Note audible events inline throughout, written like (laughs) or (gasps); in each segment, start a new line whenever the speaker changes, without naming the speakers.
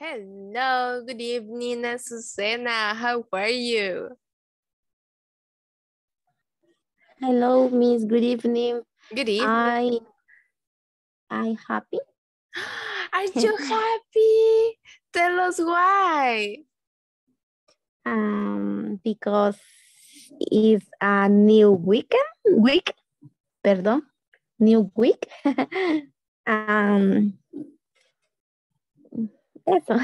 Hello, good evening, Susana. How are you? Hello, Miss. Good evening. Good evening. I I happy. (gasps) Are you (laughs) happy? Tell us why. Um, because it's a new weekend week. Perdón, new week. (laughs) um, Eso.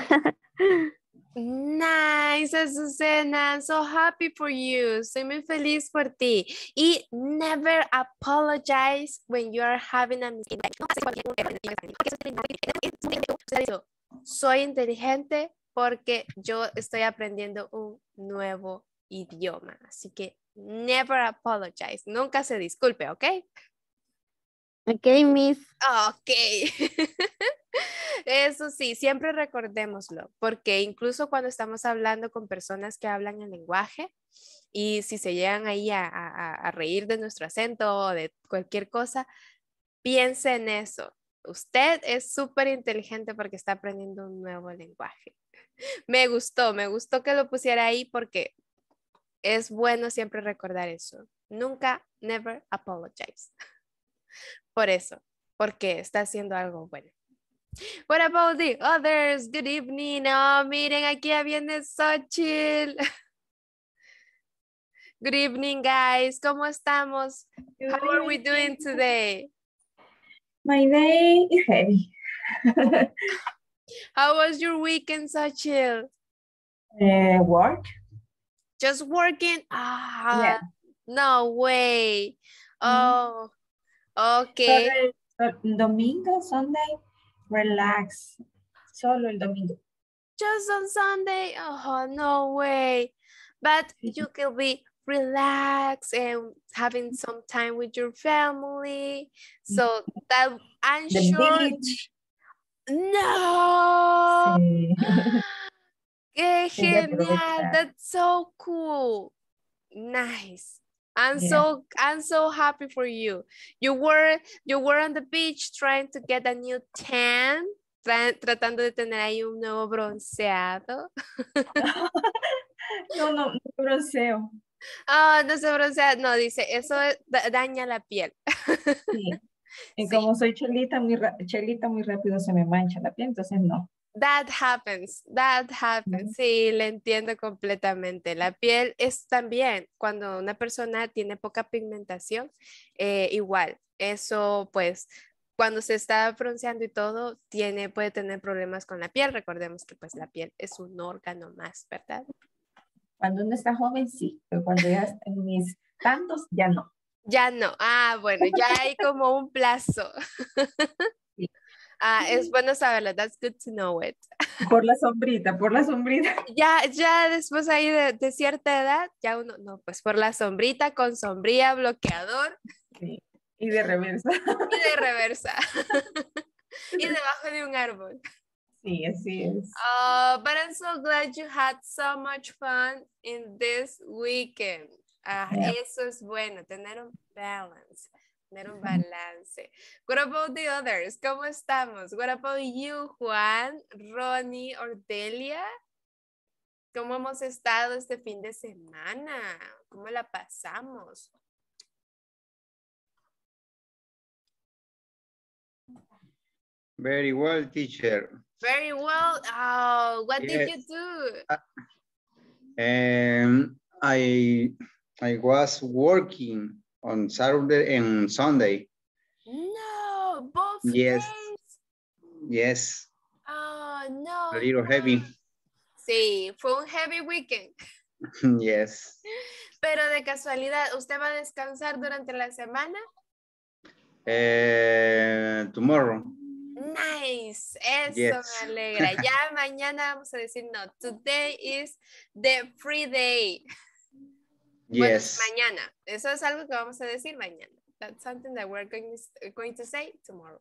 Nice, Azucena. so happy for you. Soy muy feliz por ti. Y never apologize when you are having a mistake. Soy inteligente porque yo estoy aprendiendo un nuevo idioma. Así que never apologize. Nunca se disculpe, ¿ok? Ok, Miss. Ok. (laughs) Eso sí, siempre recordémoslo, porque incluso cuando estamos hablando con personas que hablan el lenguaje y si se llegan ahí a, a reír de nuestro acento o de cualquier cosa, piense en eso. Usted es súper inteligente porque está aprendiendo un nuevo lenguaje. (laughs) Me gustó, me gustó que lo pusiera ahí porque es bueno siempre recordar eso. Nunca, never apologize. (laughs) Por eso, porque está haciendo algo bueno. What about the others? Good evening. Oh, miren, aquí viene Xochitl. (laughs) Good evening, guys. ¿Cómo estamos? Good How are we doing today? My day is heavy. (laughs) How was your weekend, Sachil? Uh, work. Just working? Ah, yeah. no way. Mm-hmm. Oh, mm -hmm. okay. So, uh, domingo, Sunday, Relax. Solo el domingo. Just on Sunday? Oh, no way. But you can be relaxed and having mm. some time with your family. Mm. So that I'm the sure. Beach. No. Sí. (gasps) Qué genial. That's so cool. Nice. I'm so I'm so happy for you. You were you were on the beach trying to get a new tan, tratando de tener ahí un nuevo bronceado. (laughs) no, no, bronceo. Ah, no se broncea, no, dice, eso daña la piel. Sí. (laughs) Y como soy chelita muy, chelita, muy rápido se me mancha la piel, entonces no. That happens, that happens. Sí, le entiendo completamente. La piel es también, cuando una persona tiene poca pigmentación, eh, igual, eso pues cuando se está bronceando y todo, tiene, puede tener problemas con la piel. Recordemos que pues la piel es un órgano más, ¿verdad? Cuando uno está joven, sí, pero cuando ya está en mis tantos, ya no. Ya no. Ah, bueno, ya hay como un plazo. (laughs) Ah, es bueno saberlo. That's good to know it. Por la sombrita, por la sombrita. (laughs) Ya, ya después ahí de, cierta edad, ya uno, no, pues por la sombrita, con sombría, bloqueador. Sí. Y de reversa. Y de reversa. (laughs) y debajo de un árbol. Sí, así es. Uh, but I'm so glad you had so much fun in this weekend. Ah, Eso es bueno, tener un balance un balance. What about the others? ¿Cómo estamos? What about you, Juan, Ronnie, Ordelia? ¿Cómo hemos estado este fin de semana? ¿Cómo la pasamos?
Very well, teacher.
Very well. Oh, what did you do? Ah,
um, I was working on Saturday and Sunday.
No, both Yes. Days.
Yes.
Oh, no. A little heavy. Sí, fue un heavy weekend.
(laughs) Yes.
Pero de casualidad, ¿usted va a descansar durante la semana?
Eh, tomorrow.
Nice, eso me (laughs) alegra. Ya mañana vamos a decir no. Today is the free day. Yes. mañana. Eso es algo que vamos a decir mañana. That's something that we're going to, going to say tomorrow.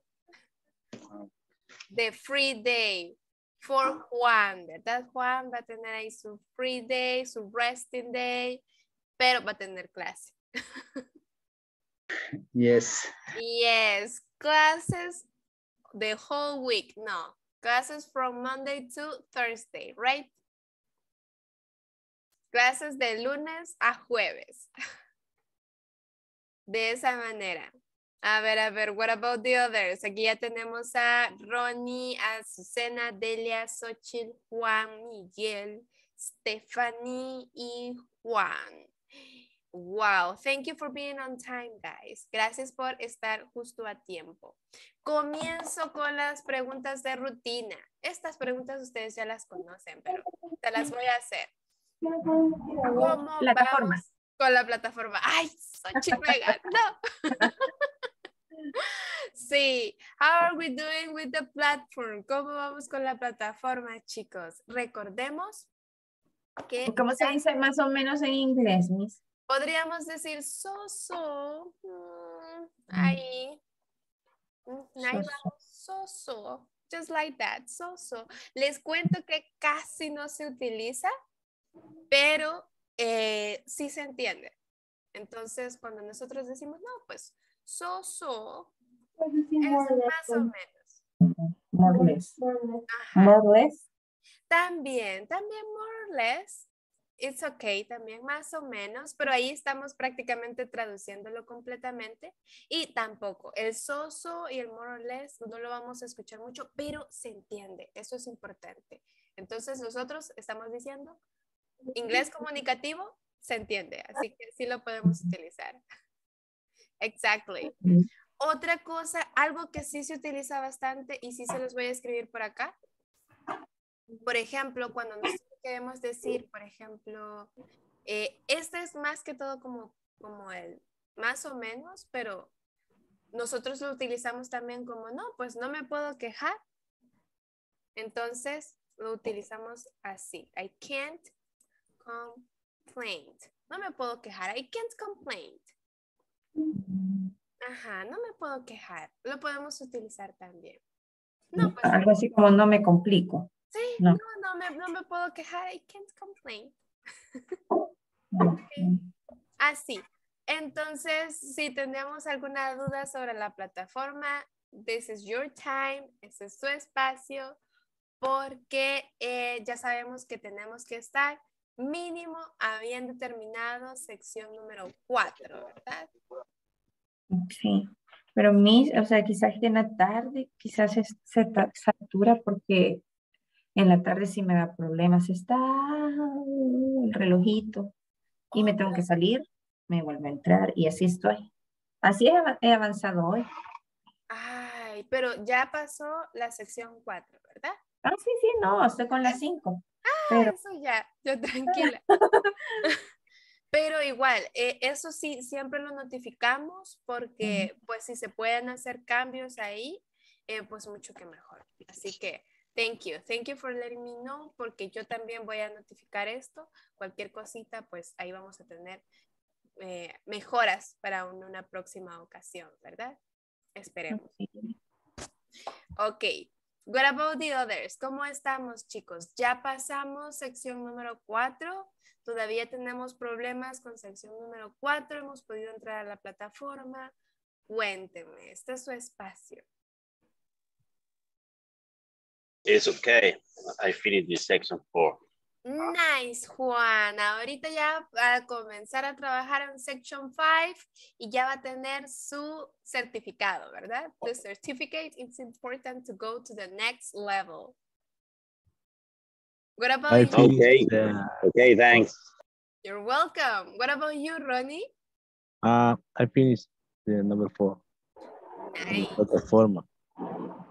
The free day for Juan, ¿verdad? Juan va a tener ahí su free day, su resting day, pero va a tener clase. Yes. Yes, classes the whole week, no. Classes from Monday to Thursday, right? Clases de lunes a jueves. (laughs) De esa manera. A ver, a ver, what about the others? Aquí ya tenemos a Ronnie, a Susana, Delia, Xochitl, Juan, Miguel, Stephanie y Juan. Wow, thank you for being on time, guys. Gracias por estar justo a tiempo. Comienzo con las preguntas de rutina. Estas preguntas ustedes ya las conocen, pero te las voy a hacer. ¿Cómo plataforma. Vamos con la plataforma? ¡Ay, soy ¡No! (laughs) sí, how are we doing with the platform? ¿Cómo vamos con la plataforma, chicos? Recordemos que... ¿Cómo se dice más o menos en inglés, Miss? Podríamos decir soso. so mm, mm. ahí. Mm, ahí so soso. Just like that, so-so. Les cuento que casi no se utiliza, pero eh, sí se entiende. Entonces, cuando nosotros decimos, no, pues, so, so, pues, es más o menos. More less. También, también more or less. It's okay, también más o menos, pero ahí estamos prácticamente traduciéndolo completamente. Y tampoco, el soso y el more or less no lo vamos a escuchar mucho, pero se entiende, eso es importante. Entonces nosotros estamos diciendo inglés comunicativo se entiende, así que sí lo podemos utilizar. Exactly. Otra cosa, algo que sí se utiliza bastante y sí se los voy a escribir por acá. Por ejemplo, cuando nosotros queremos decir, por ejemplo, eh, este es más que todo como, como el más o menos, pero nosotros lo utilizamos también como no, pues no me puedo quejar. Entonces lo utilizamos así. I can't complaint. No me puedo quejar. I can't complain. Ajá, no me puedo quejar. Lo podemos utilizar también. Pues, Algo así como no me complico. Sí, no, no, me, no me, puedo quejar. I can't complain. Así. Ah, Entonces, si tenemos alguna duda sobre la plataforma, this is your time, ese es su espacio, porque eh, ya sabemos que tenemos que estar mínimo habían determinado sección número 4, ¿verdad? Sí, pero mis, o sea, quizás en la tarde, quizás se, se satura porque en la tarde sí me da problemas, está el relojito y me tengo que salir, me vuelvo a entrar y así estoy. Así he avanzado hoy. Ay, pero ya pasó la sección 4, ¿verdad? Ah, sí, sí, no, estoy con la 5 ah, eso ya, yo tranquila. (laughs) (laughs) pero igual, eh, eso sí, siempre lo notificamos porque pues si se pueden hacer cambios ahí, eh, pues mucho que mejor. Así que... Thank you, thank you for letting me know, porque yo también voy a notificar esto. Cualquier cosita, pues ahí vamos a tener eh, mejoras para una próxima ocasión, ¿verdad? Esperemos. Ok, What about the others? ¿Cómo estamos, chicos? Ya pasamos sección número 4. Todavía tenemos problemas con sección número 4. Hemos podido entrar a la plataforma. Cuénteme, este es su espacio.
It's okay. I finished this section 4.
Ah. Nice, Juan. Ahorita ya va a comenzar a trabajar en Section 5 y ya va a tener su certificado, ¿verdad? The certificate is important to go to the next level. What about okay.
you? Okay, thanks.
You're welcome. What about you, Ronnie?
Uh, I finished the number four.
Nice.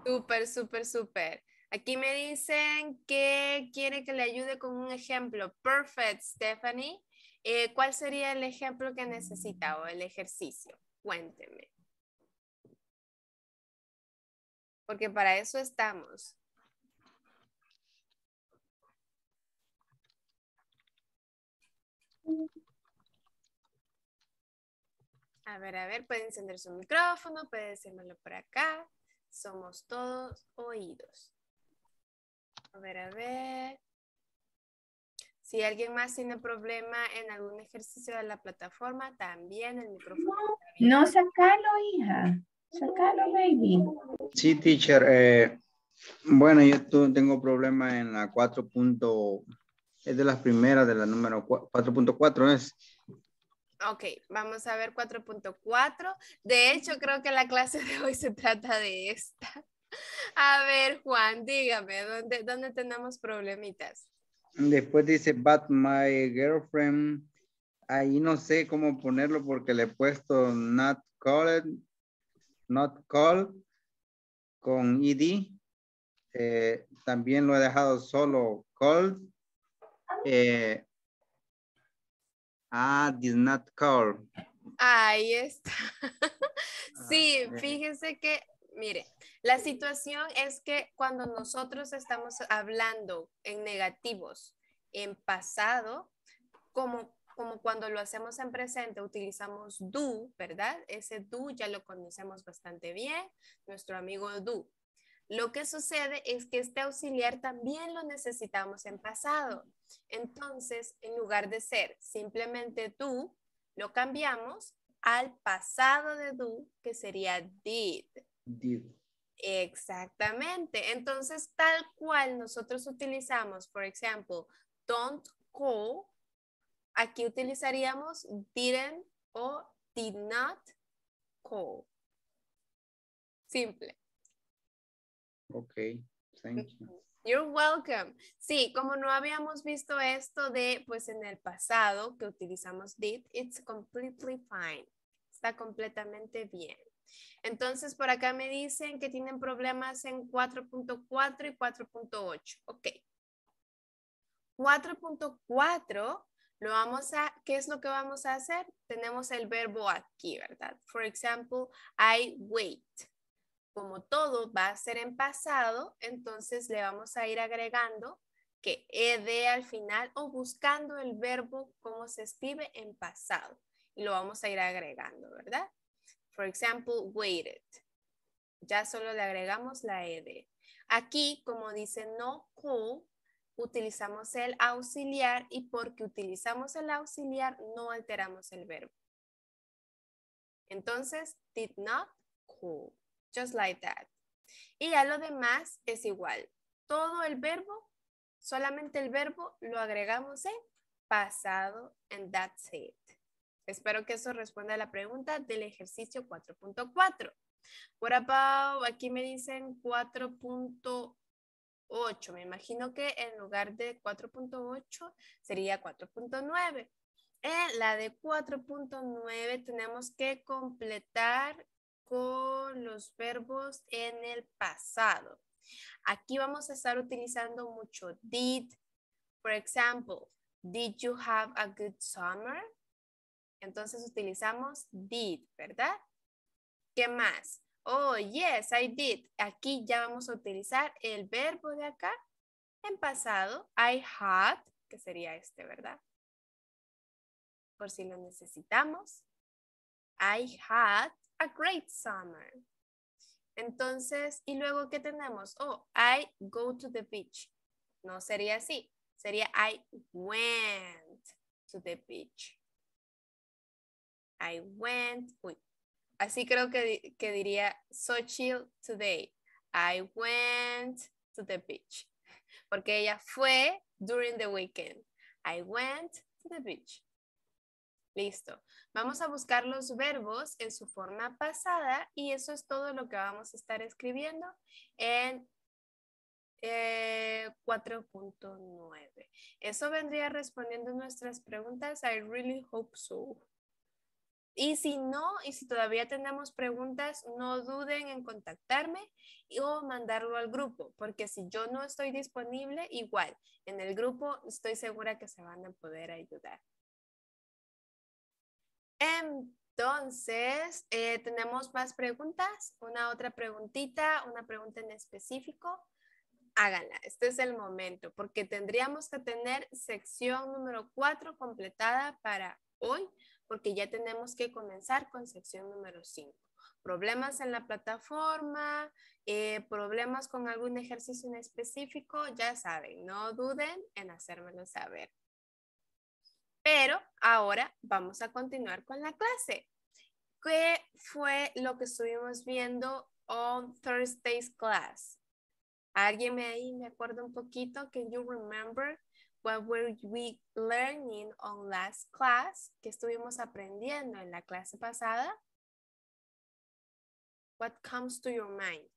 Super, super, super. Aquí me dicen que quiere que le ayude con un ejemplo. Perfect, Stephanie. Eh, ¿Cuál sería el ejemplo que necesita o el ejercicio? Cuénteme. Porque para eso estamos. A ver, a ver, puede encender su micrófono, puede decírmelo por acá. Somos todos oídos. A ver, a ver. Si alguien más tiene problema en algún ejercicio de la plataforma, también el micrófono. No, no sacalo, hija. Sacalo, baby.
Sí, teacher. Eh, bueno, yo tengo problema en la 4. es de las primeras, de la número 4.4, ¿es?
Ok, vamos a ver 4.4. De hecho, creo que la clase de hoy se trata de esta. A ver, Juan, dígame, ¿dónde, dónde tenemos problemitas?
Después dice, but my girlfriend, ahí no sé cómo ponerlo porque le he puesto not called, not call con id. Eh, también lo he dejado solo called. Eh, ah, did not call.
Ahí está. (laughs) Ah, sí, eh. fíjense que Mire, la situación es que cuando nosotros estamos hablando en negativos, en pasado, como, como cuando lo hacemos en presente, utilizamos do, ¿verdad? Ese do ya lo conocemos bastante bien, nuestro amigo do. Lo que sucede es que este auxiliar también lo necesitamos en pasado. Entonces, en lugar de ser simplemente do, lo cambiamos al pasado de do, que sería did. Exactamente. Entonces, tal cual nosotros utilizamos, por ejemplo, don't call, aquí utilizaríamos didn't o did not call. Simple.
Ok, thank you.
You're welcome. Sí, como no habíamos visto esto de, pues en el pasado que utilizamos did, it's completely fine. Está completamente bien. Entonces, por acá me dicen que tienen problemas en 4.4 y 4.8. Ok. 4.4 lo vamos a, ¿qué es lo que vamos a hacer? Tenemos el verbo aquí, ¿verdad? For example, I wait. Como todo va a ser en pasado, entonces le vamos a ir agregando que ed al final o buscando el verbo como se escribe en pasado. Y lo vamos a ir agregando, ¿verdad? For example, waited. Ya solo le agregamos la ed. Aquí, como dice no cool, utilizamos el auxiliar y porque utilizamos el auxiliar no alteramos el verbo. Entonces, did not cool. Just like that. Y a lo demás es igual. Todo el verbo, solamente el verbo lo agregamos en pasado and that's it. Espero que eso responda a la pregunta del ejercicio 4.4. Por abajo, aquí me dicen 4.8. Me imagino que en lugar de 4.8 sería 4.9. En la de 4.9 tenemos que completar con los verbos en el pasado. Aquí vamos a estar utilizando mucho did. Por ejemplo, did you have a good summer? Entonces utilizamos did, ¿verdad? ¿Qué más? Oh, yes, I did. Aquí ya vamos a utilizar el verbo de acá en pasado. I had, que sería este, ¿verdad? Por si lo necesitamos. I had a great summer. Entonces, ¿y luego qué tenemos? Oh, I go to the beach. No sería así. Sería I went to the beach. I went, uy, así creo que, diría, so chill today. I went to the beach. Porque ella fue during the weekend. I went to the beach. Listo. Vamos a buscar los verbos en su forma pasada y eso es todo lo que vamos a estar escribiendo en 4.9. Eh, eso vendría respondiendo nuestras preguntas. I really hope so. Y si no, y si todavía tenemos preguntas, no duden en contactarme o mandarlo al grupo, porque si yo no estoy disponible, igual, en el grupo estoy segura que se van a poder ayudar. Entonces, eh, tenemos más preguntas, una otra preguntita, una pregunta en específico. Háganla, este es el momento, porque tendríamos que tener sección número 4 completada para hoy porque ya tenemos que comenzar con sección número 5. Problemas en la plataforma, eh, problemas con algún ejercicio en específico, ya saben, no duden en hacérmelo saber. Pero ahora vamos a continuar con la clase. ¿Qué fue lo que estuvimos viendo on Thursday's class? ¿Alguien me ahí me acuerda un poquito? Can you remember What were we learning on last class? ¿Qué estuvimos aprendiendo en la clase pasada? What comes to your mind?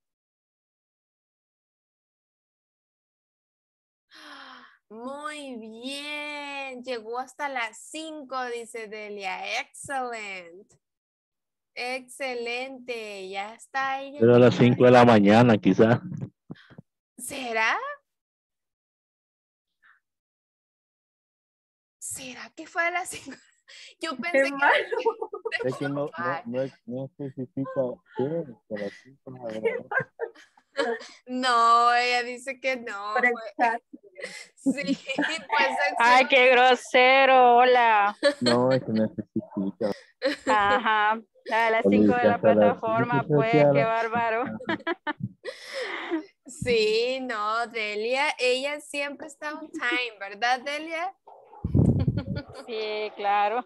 (gasps) Muy bien, llegó hasta las 5, dice Delia. Excellent. Excelente, ya está ella.
Pero a las 5 de la mañana, quizá.
¿Será? ¿será que fue a las 5? (laughs) Yo pensé que, Era... Es que no, no,
no, no especifica (laughs)
no, ella dice que no. (laughs) Sí, pues Ay, qué grosero, hola. No, es que no
especifica.
Ajá, a las 5 de la plataforma, pues, qué bárbaro. Ah, sí, no, Delia, ella siempre está on time, ¿verdad, Delia? Sí, claro.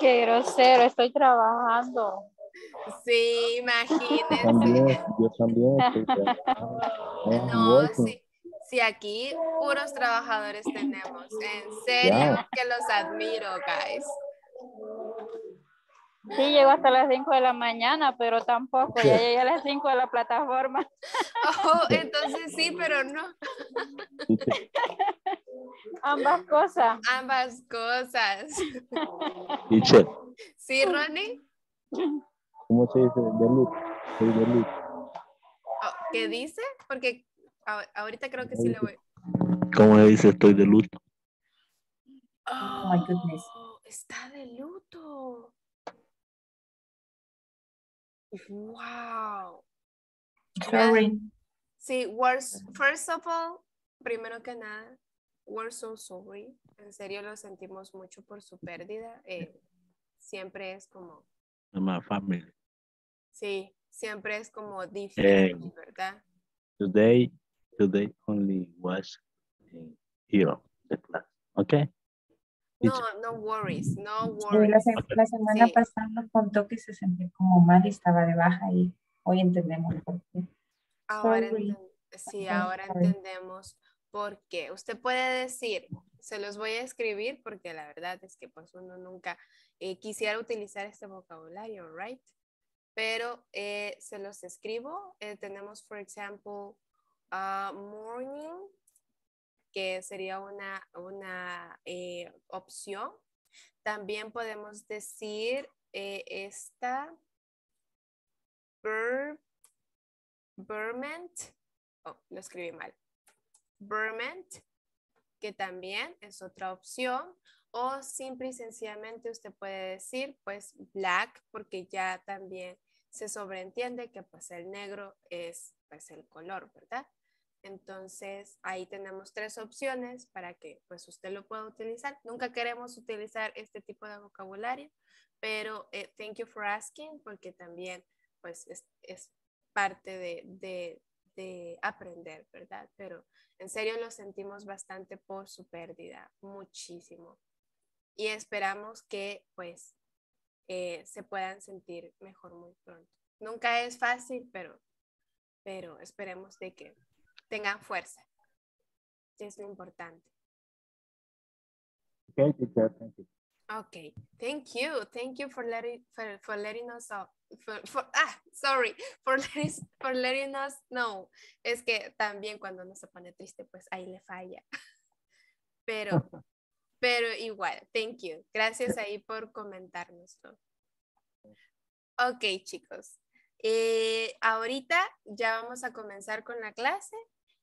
Qué grosero, estoy trabajando. Sí, imagínense. yo también (laughs) No, sí. aquí puros trabajadores tenemos. En serio, que los admiro, guys. Sí, llego hasta las 5 de la mañana, pero tampoco, ya llegué a las 5 de la plataforma. Oh, entonces sí, pero no. Ambas cosas. Ambas cosas. Teacher. Sí, Ronnie.
¿Cómo se dice? Soy de luto.
Oh, ¿Qué dice? Porque ahorita creo que sí le voy.
¿Cómo le dice? Estoy de luto.
Oh, oh my goodness. Está de luto. Wow. Sorry. Sí, worse. first of all, primero que nada, we're so sorry. En serio lo sentimos mucho por su pérdida. Eh, siempre es como...
My family.
Sí, siempre es como eh, difícil, ¿verdad?
Today, today only was eh, here, the class, okay?
No, no worries, no worries. La, semana pasada nos contó que se sentía como mal y estaba de baja y hoy entendemos por qué. Ahora sí, ahora entendemos por qué. Usted puede decir, se los voy a escribir porque la verdad es que pues uno nunca eh, quisiera utilizar este vocabulario, right? Pero eh, se los escribo. Eh, tenemos, por ejemplo, ah, morning, que sería una, eh, opción. También podemos decir eh, esta oh, lo escribí mal, que también es otra opción. O simple y sencillamente usted puede decir pues black porque ya también se sobreentiende que pues el negro es pues, el color, ¿verdad? Entonces ahí tenemos tres opciones para que pues usted lo pueda utilizar. Nunca queremos utilizar este tipo de vocabulario, pero eh, thank you for asking porque también pues es, es parte de, aprender, ¿verdad? Pero en serio lo sentimos bastante por su pérdida, muchísimo. Y esperamos que pues eh, se puedan sentir mejor muy pronto. Nunca es fácil, pero, pero esperemos de que tengan fuerza. Es lo importante.
Okay, Thank you.
Okay, thank you. Thank you for letting for, letting us know. For, for, ah, sorry, for letting, for letting us know. Es que también cuando uno se pone triste, pues ahí le falla. (laughs) Pero, (laughs) pero igual, thank you. Gracias ahí por todo. Ok, chicos. Eh, ahorita ya vamos a comenzar con la clase.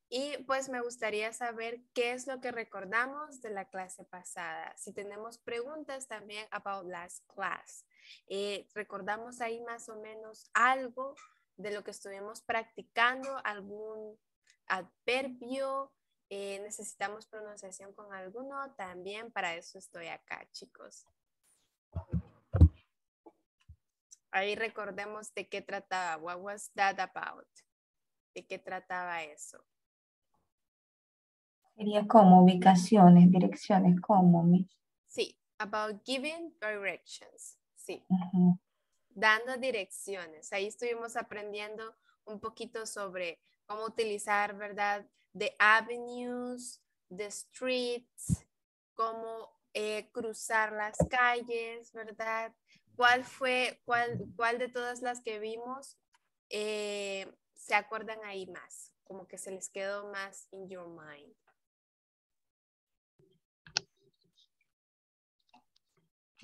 Y pues me gustaría saber qué es lo que recordamos de la clase pasada. Si tenemos preguntas también about last class. Eh, recordamos ahí más o menos algo de lo que estuvimos practicando, algún adverbio, eh, necesitamos pronunciación con alguno, también para eso estoy acá, chicos. Ahí recordemos de qué trataba, what was that about, de qué trataba eso. Sería como ubicaciones, direcciones, como, Sí, about giving directions, sí. Dando direcciones. Ahí estuvimos aprendiendo un poquito sobre cómo utilizar, ¿verdad? The avenues, the streets, cómo eh, cruzar las calles, ¿verdad? ¿Cuál fue, cuál, de todas las que vimos eh, se acuerdan ahí más? Como que se les quedó más in your mind.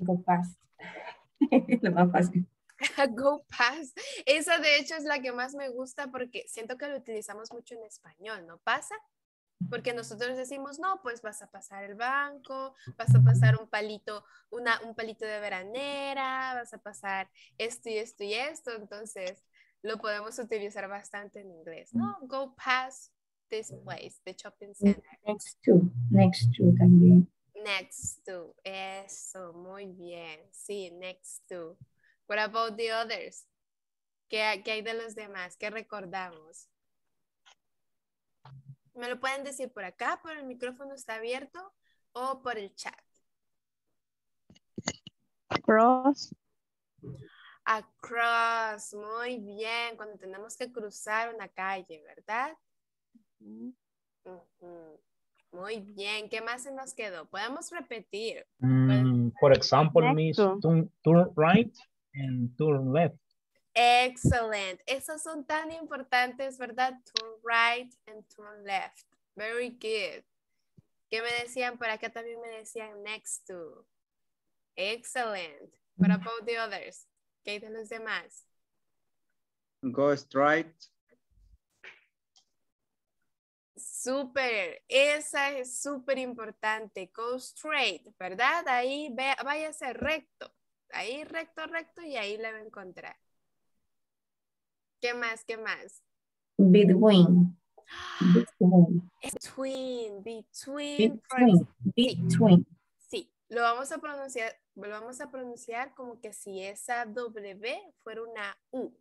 Go past, Lo (laughs) más fácil. (laughs) Go past, Esa de hecho es la que más me gusta porque siento que lo utilizamos mucho en español, ¿no pasa? Porque nosotros decimos, no, pues vas a pasar el banco, vas a pasar un palito, una, un palito de veranera, vas a pasar esto y esto y esto. Entonces, lo podemos utilizar bastante en inglés, ¿no? Go past this place, the shopping center. Next to, next to también. Next to. Eso, muy bien. Sí, next to. What about the others? ¿Qué, hay de los demás? ¿Qué recordamos? Me lo pueden decir por acá, por el micrófono está abierto o por el chat. Across. Across, muy bien, cuando tenemos que cruzar una calle, ¿verdad? Muy bien, ¿qué más se nos quedó? Podemos repetir.
Mm, por ejemplo, Miss, turn, right and turn left.
Excellent. Esos son tan importantes, ¿verdad? Turn right and turn left. Very good. ¿Qué me decían? Por acá también me decían next to. Excellent. What about the others? ¿Qué dicen los demás?
Go straight
super esa es súper importante. Go straight, ¿verdad? Ahí ve, ser recto. Ahí recto, recto y ahí la va a encontrar. ¿Qué más? ¿Qué más? Between. Between. Between. Between. Sí, lo vamos a pronunciar, lo vamos a pronunciar como que si esa W fuera una U.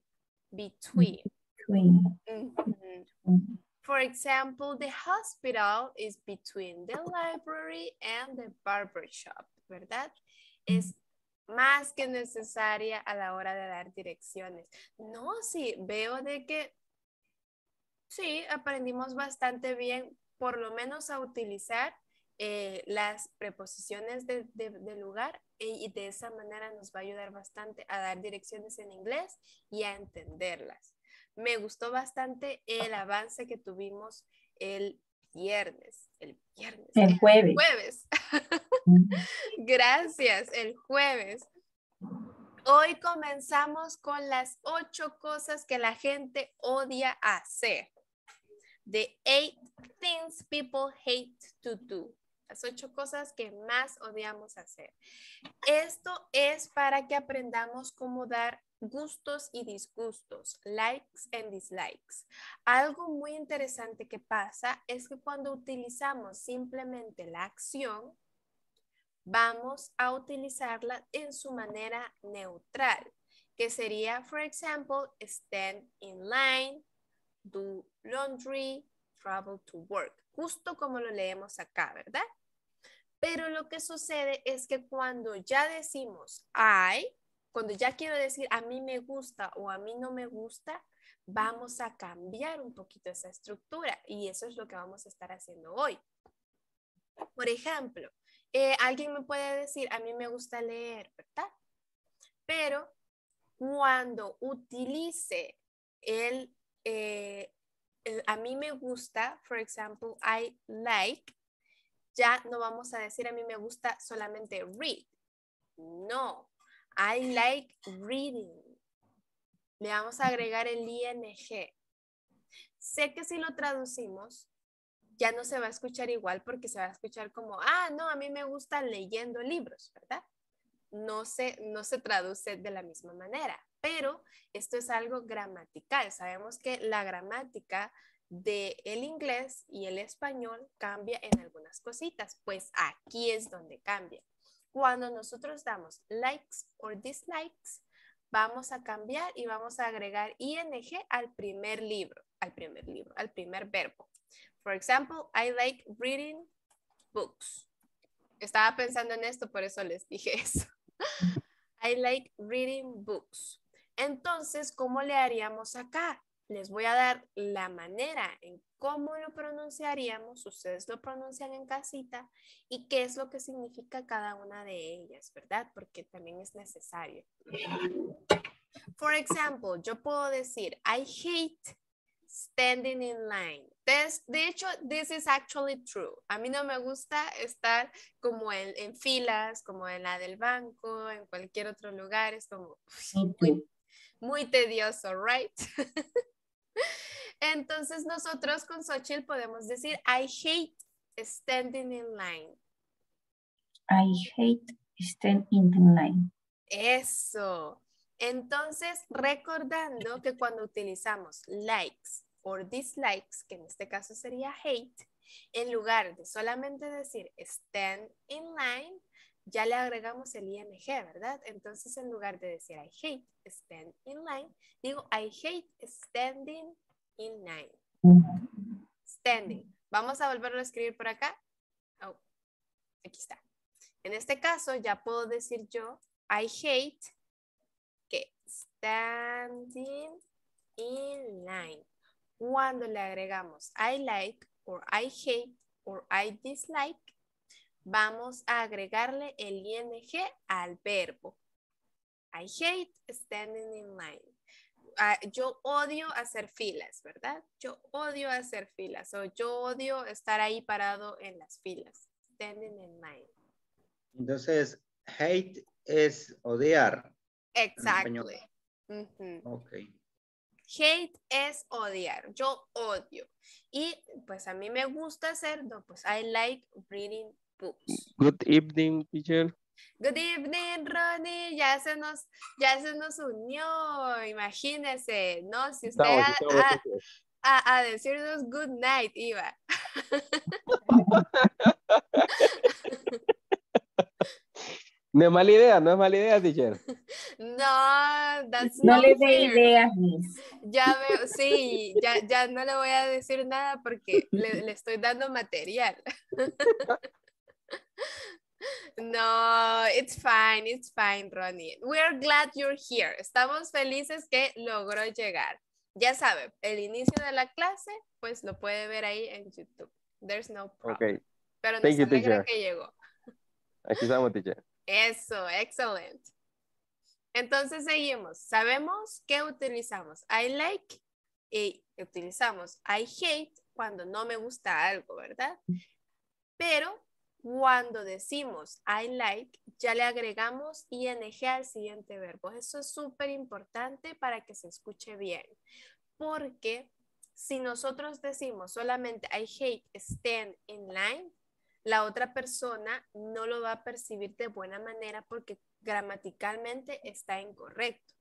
Between.
Between.
For example, the hospital is between the library and the barbershop, ¿verdad? Es más que necesaria a la hora de dar direcciones. No, sí, veo de que sí, aprendimos bastante bien, por lo menos a utilizar eh, las preposiciones de, lugar e, y de esa manera nos va a ayudar bastante a dar direcciones en inglés y a entenderlas. Me gustó bastante el avance que tuvimos el viernes, el viernes. El jueves. (laughs) Gracias, el jueves. Hoy comenzamos con las ocho cosas que la gente odia hacer. The eight things people hate to do. Las ocho cosas que más odiamos hacer. Esto es para que aprendamos cómo dar gustos y disgustos, likes and dislikes. Algo muy interesante que pasa es que cuando utilizamos simplemente la acción, vamos a utilizarla en su manera neutral, que sería, for example, stand in line, do laundry, travel to work, justo como lo leemos acá, ¿verdad? Pero lo que sucede es que cuando ya decimos I, cuando ya quiero decir a mí me gusta o a mí no me gusta, vamos a cambiar un poquito esa estructura y eso es lo que vamos a estar haciendo hoy. Por ejemplo, eh, alguien me puede decir, a mí me gusta leer, ¿verdad? Pero cuando utilice el, eh, el a mí me gusta, por ejemplo, I like, ya no vamos a decir a mí me gusta solamente read. No, I like reading. Le vamos a agregar el ing. Sé que si lo traducimos, ya no se va a escuchar igual porque se va a escuchar como, ah, no, a mí me gusta leyendo libros, ¿verdad? No se, no se traduce de la misma manera, pero esto es algo gramatical. Sabemos que la gramática del el inglés y el español cambia en algunas cositas, pues aquí es donde cambia. Cuando nosotros damos likes o dislikes, vamos a cambiar y vamos a agregar ing al primer libro, al primer libro, al primer verbo. Por ejemplo, I like reading books. Estaba pensando en esto, por eso les dije eso. (laughs) I like reading books. Entonces, ¿cómo le haríamos acá? les voy a dar la manera en cómo lo pronunciaríamos, ustedes lo pronuncian en casita y qué es lo que significa cada una de ellas, ¿verdad? Porque también es necesario. Por ejemplo, yo puedo decir, I hate standing in line. This, de hecho, this is actually true. A mí no me gusta estar como en, filas, como en la del banco, en cualquier otro lugar. Es como muy, tedioso, right? (laughs) Entonces nosotros con Xochitl podemos decir, I hate standing in line. I hate standing in line. Eso. Entonces, recordando que cuando utilizamos likes o dislikes, que en este caso sería hate, en lugar de solamente decir stand in line, ya le agregamos el ing, ¿verdad? Entonces, en lugar de decir I hate stand in line, digo I hate standing in line. Standing. Vamos a volverlo a escribir por acá. Oh, aquí está. En este caso, ya puedo decir yo I hate que standing in line. Cuando le agregamos I like or I hate or I dislike, vamos a agregarle el ing al verbo. I hate standing in line. Ah, yo odio hacer filas, ¿verdad? Yo odio hacer filas o yo odio estar ahí parado en las filas. Standing in line.
Entonces, hate es odiar.
Exacto. Hate es odiar, yo odio. Y pues a mí me gusta hacer, no, pues I like reading
Good evening, teacher.
Good evening, Ronnie. Ya se nos, ya se nos unió. imagínese ¿no? Si usted a, a, decirnos good night, iba. (laughs)
No es mala idea, no es mala idea, teacher.
No, that's no le dé idea. Ya veo, sí, ya, ya no le voy a decir nada porque le, le estoy dando material. (laughs) No, it's fine, it's fine, Ronnie. We're glad you're here. Estamos felices que logró llegar. Ya sabe, el inicio de la clase, pues lo puede ver ahí en YouTube. There's no problem. Okay. Pero nos alegra que llegó.
Aquí estamos, teacher.
Eso, excelente. Entonces seguimos. Sabemos que utilizamos I like y utilizamos I hate cuando no me gusta algo, ¿verdad? Pero cuando decimos I like, ya le agregamos ing al siguiente verbo. Eso es súper importante para que se escuche bien, porque si nosotros decimos solamente I hate stand in line, la otra persona no lo va a percibir de buena manera porque gramaticalmente está incorrecto.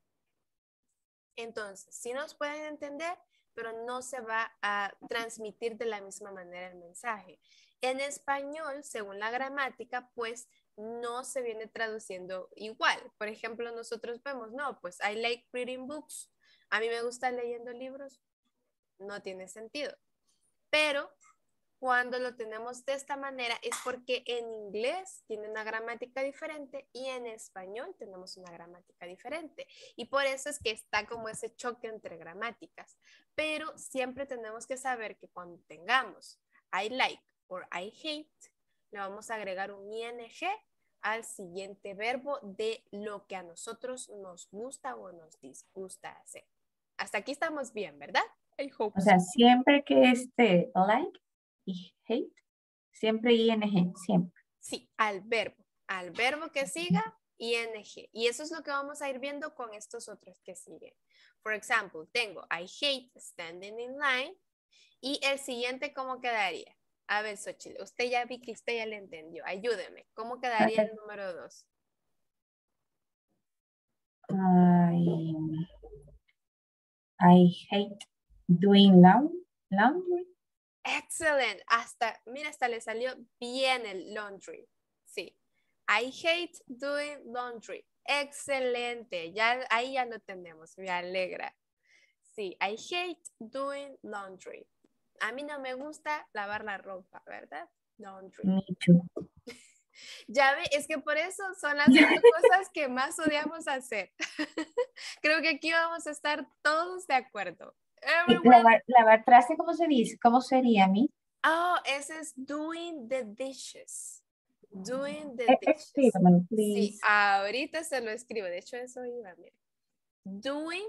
Entonces, si nos pueden entender, pero no se va a transmitir de la misma manera el mensaje. En español, según la gramática, pues no se viene traduciendo igual. Por ejemplo, nosotros vemos, no, pues I like reading books. A mí me gusta leyendo libros. No tiene sentido. Pero cuando lo tenemos de esta manera es porque en inglés tiene una gramática diferente y en español tenemos una gramática diferente. Y por eso es que está como ese choque entre gramáticas. Pero siempre tenemos que saber que cuando tengamos I like o I hate, le vamos a agregar un ing al siguiente verbo de lo que a nosotros nos gusta o nos disgusta hacer. Hasta aquí estamos bien, ¿verdad? I hope. O sea, siempre que esté like, y hate. Siempre ing, siempre. Sí, al verbo. Al verbo que siga, ing. Y eso es lo que vamos a ir viendo con estos otros que siguen. Por ejemplo, tengo I hate standing in line. Y el siguiente, ¿cómo quedaría? A ver, Xochitl, usted ya vi que usted ya le entendió. Ayúdeme. ¿Cómo quedaría el número dos? I, hate doing laundry. ¡Excelente! Hasta, mira, hasta le salió bien el laundry. Sí. I hate doing laundry. Excelente. Ya, ahí ya no tenemos. Me alegra. Sí. I hate doing laundry. A mí no me gusta lavar la ropa, ¿verdad? Laundry. Me (laughs) Ya ve, es que por eso son las (laughs) cosas que más odiamos hacer. (laughs) Creo que aquí vamos a estar todos de acuerdo la Lavar, lavar ¿cómo se dice? ¿Cómo sería, mi? Oh, ese es doing the dishes. Doing the e-, dishes. Sí, ahorita se lo escribo. De hecho, eso iba, mire. Doing,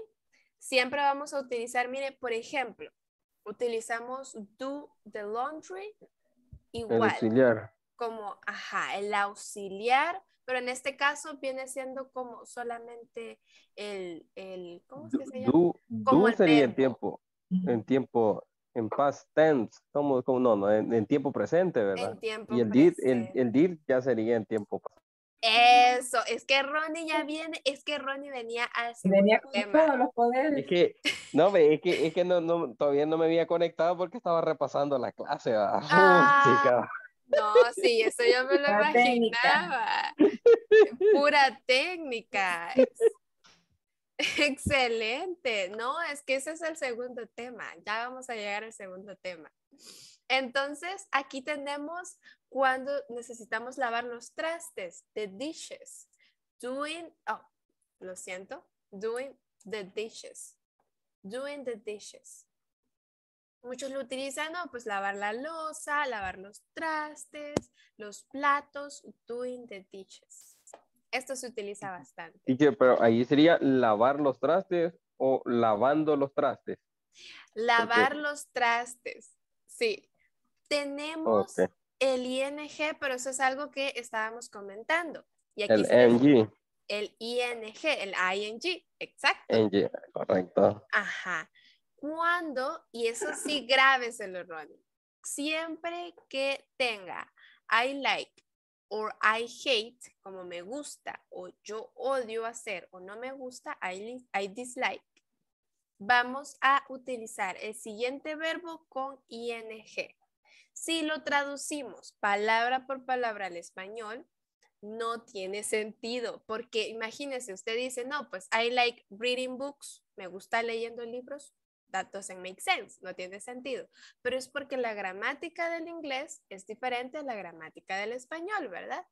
siempre vamos a utilizar, mire, por ejemplo, utilizamos do the laundry igual. El auxiliar. Como, ajá, el auxiliar pero en este caso viene siendo como solamente el, el ¿cómo se llama? como sería en
tiempo, en tiempo, en past tense, como, no, no en, tiempo presente, ¿verdad? y el did, el, el did ya sería en tiempo pasado.
Eso, es que Ronnie ya viene, es que Ronnie venía al Venía con tema. todos los poderes. Es
que, no, es que, es que no, no, todavía no me había conectado porque estaba repasando la clase. (laughs) Ah, chica.
No, sí, eso yo me lo imaginaba. Pura técnica. (laughs) Excelente. No, es que ese es el segundo tema. Ya vamos a llegar al segundo tema. Entonces, aquí tenemos cuando necesitamos lavar los trastes, the dishes. Doing, oh, lo siento, doing the dishes. Doing the dishes. Muchos lo utilizan, ¿no? Pues lavar la losa, lavar los trastes, los platos, doing the dishes. Esto se utiliza bastante.
¿Y qué? Pero ahí sería lavar los trastes o lavando los trastes.
Lavar los trastes, sí. Tenemos el ING, pero eso es algo que estábamos comentando. el ING. El ING, el ING, exacto.
ING, correcto.
Ajá cuando, y eso (laughs) sí, el error. siempre que tenga I like or I hate, como me gusta, o yo odio hacer, o no me gusta, I, I dislike, vamos a utilizar el siguiente verbo con ing. Si lo traducimos palabra por palabra al español, no tiene sentido, porque imagínese, usted dice, no, pues I like reading books, me gusta leyendo libros, that doesn't make sense, no tiene sentido. Pero es porque la gramática del inglés es diferente a la gramática del español, ¿verdad?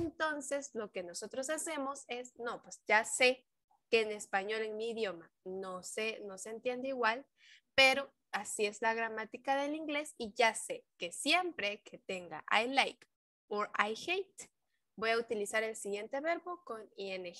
Entonces, lo que nosotros hacemos es, no, pues ya sé que en español, en mi idioma, no sé, no se entiende igual, pero así es la gramática del inglés y ya sé que siempre que tenga I like or I hate, voy a utilizar el siguiente verbo con ing.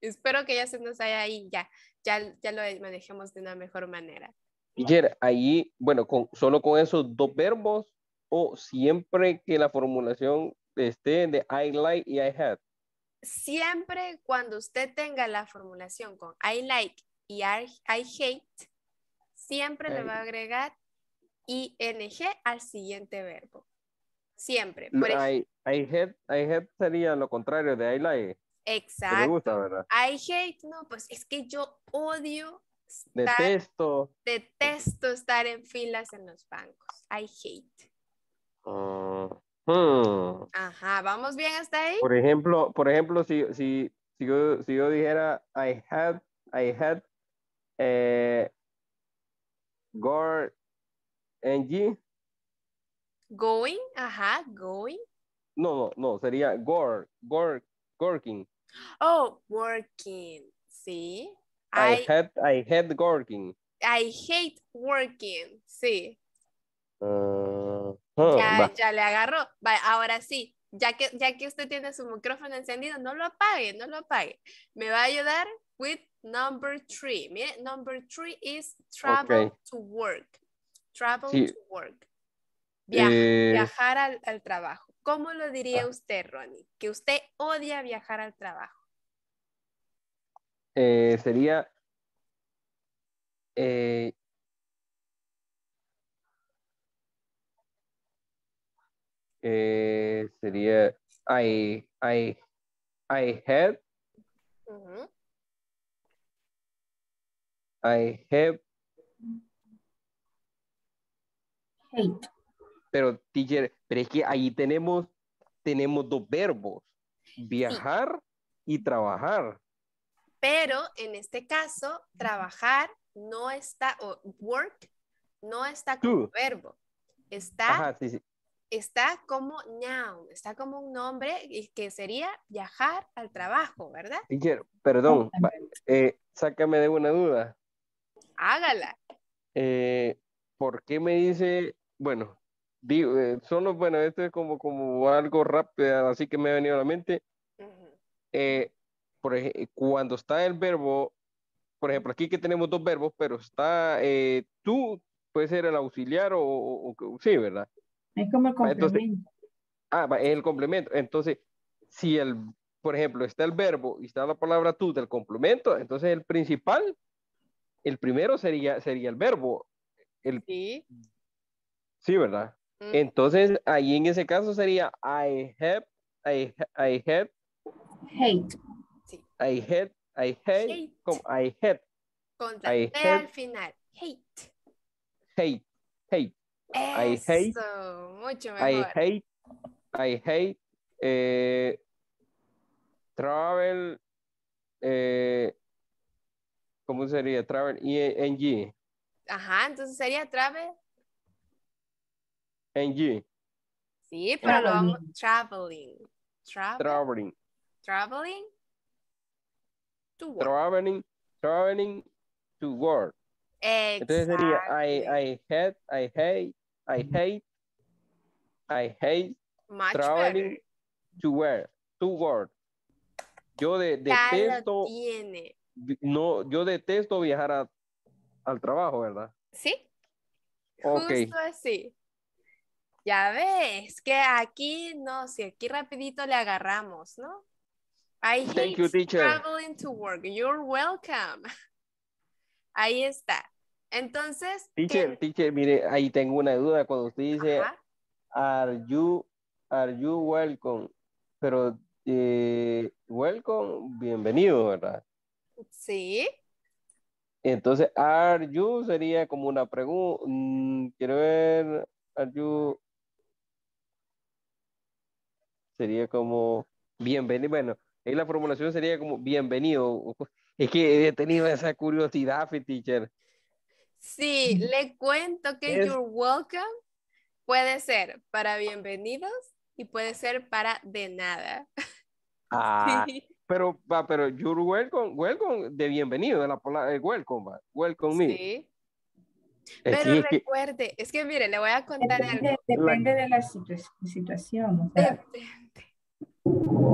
Espero que ya se nos haya ahí, ya, ya, lo manejemos de una mejor manera.
Yer, ahí, bueno, con, solo con esos dos verbos o siempre que la formulación esté de I like y I hate.
Siempre cuando usted tenga la formulación con I like y I, hate, siempre le va a agregar ing al siguiente verbo. Siempre. I,
I hate sería lo contrario de I like.
Exacto. I hate, no, pues es que yo odio. Estar,
detesto.
Detesto estar en filas en los bancos. I hate. Ajá, ¿vamos bien hasta ahí? Por
ejemplo, por ejemplo si, yo, dijera I had, I had, eh, Gore NG.
Going, ajá, going.
No, no, no, sería Gore, Gore, Gorking.
Oh, working. Sí. I,
hate, working.
I hate working. Sí. Uh-huh, ya, le agarró. ahora sí. Ya que, ya que usted tiene su micrófono encendido, no lo apague, no lo apague. Me va a ayudar with number three. Mire, number three is travel to work. Travel to work. Eh, viajar al trabajo. ¿Cómo lo diría ah. usted, Ronnie? Que usted odia viajar al trabajo.
Eh, sería... Eh, eh, sería... I, I, have... I have... Hate pero teacher, pero es que ahí tenemos, tenemos dos verbos, viajar y trabajar.
Pero en este caso, trabajar no está, o work no está como verbo, está, está como noun, está como un nombre que sería viajar al trabajo, ¿verdad?
Teacher, perdón, eh, sácame de una duda. Hágala. Eh, ¿Por qué me dice, bueno, Digo, eh, bueno, esto es como, como algo rápido, así que me ha venido a la mente. Eh, eh, cuando está el verbo, por ejemplo, aquí que tenemos dos verbos, pero está tú, puede ser el auxiliar o, sí, ¿verdad?
Es como el ah, complemento.
Entonces, ah, es el complemento. Entonces, si el, por ejemplo, está el verbo y está la palabra tú del complemento, entonces el principal, el primero sería, sería el verbo. El, sí. Sí, ¿verdad? Mm. Entonces, ahí en ese caso sería I have, I, I have. Hate. I hate, I hate, como I hate.
Con I T hate. al final. Hate.
Hate, hate.
Eso, I hate. Mucho mejor. I hate,
I hate. Eh, travel. Eh, ¿Cómo sería? Travel. ING.
Ajá, entonces sería travel en Sí, pero lo vamos. Traveling. Traveling. Traveling.
To work. Traveling. Traveling to work.
Entonces sería
I, I hate, I hate, I hate, I hate
traveling
to work to work. Yo de, detesto. No, yo detesto viajar al trabajo, ¿verdad?
Sí. Okay. Justo así. Ya ves, que aquí no, si aquí rapidito le agarramos, ¿no? I Thank you, teacher. traveling to work. You're welcome. (laughs) Ahí está. Entonces. Teacher,
teacher, mire, ahí tengo una duda. Cuando usted dice, are you, are you welcome? Pero, eh, welcome, bienvenido, ¿verdad? Sí. Entonces, are you sería como una pregunta. Mm, quiero ver, are you, Sería como bienvenido. Bueno, ahí la formulación sería como bienvenido. Es que he tenido esa curiosidad, teacher.
Sí, le cuento que you're welcome puede ser para bienvenidos y puede ser para de nada.
Ah, (laughs) pero, pero you're welcome, welcome de bienvenido, de la palabra eh, welcome, welcome me.
pero recuerde, es que mire, le voy a contar depende, algo. Depende de la situación. O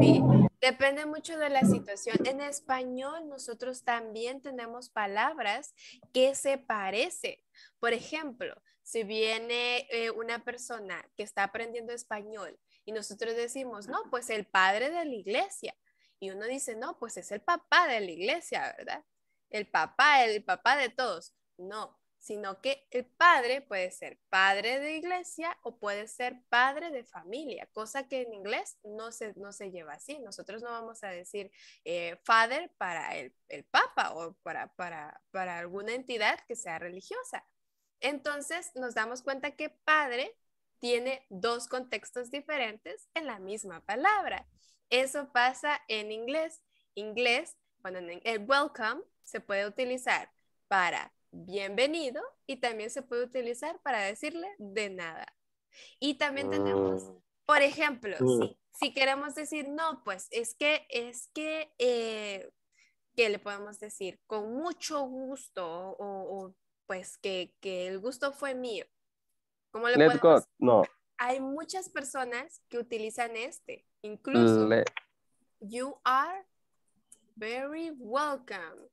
Sí, depende mucho de la situación. En español nosotros también tenemos palabras que se parecen. Por ejemplo, si viene eh, una persona que está aprendiendo español y nosotros decimos, no, pues el padre de la iglesia. Y uno dice, no, pues es el papá de la iglesia, ¿verdad? El papá, el papá de todos. No, sino que el padre puede ser padre de iglesia o puede ser padre de familia, cosa que en inglés no se, no se lleva así. Nosotros no vamos a decir eh, father para el, el papa o para, para, para alguna entidad que sea religiosa. Entonces nos damos cuenta que padre tiene dos contextos diferentes en la misma palabra. Eso pasa en inglés. Inglés, cuando el welcome se puede utilizar para bienvenido y también se puede utilizar para decirle de nada. Y también tenemos, ah. por ejemplo, mm. si, queremos decir no, pues es que, es que, eh, le podemos decir? Con mucho gusto o, pues que, el gusto fue mío. ¿Cómo le podemos? no. Hay muchas personas que utilizan este, incluso. You are very welcome.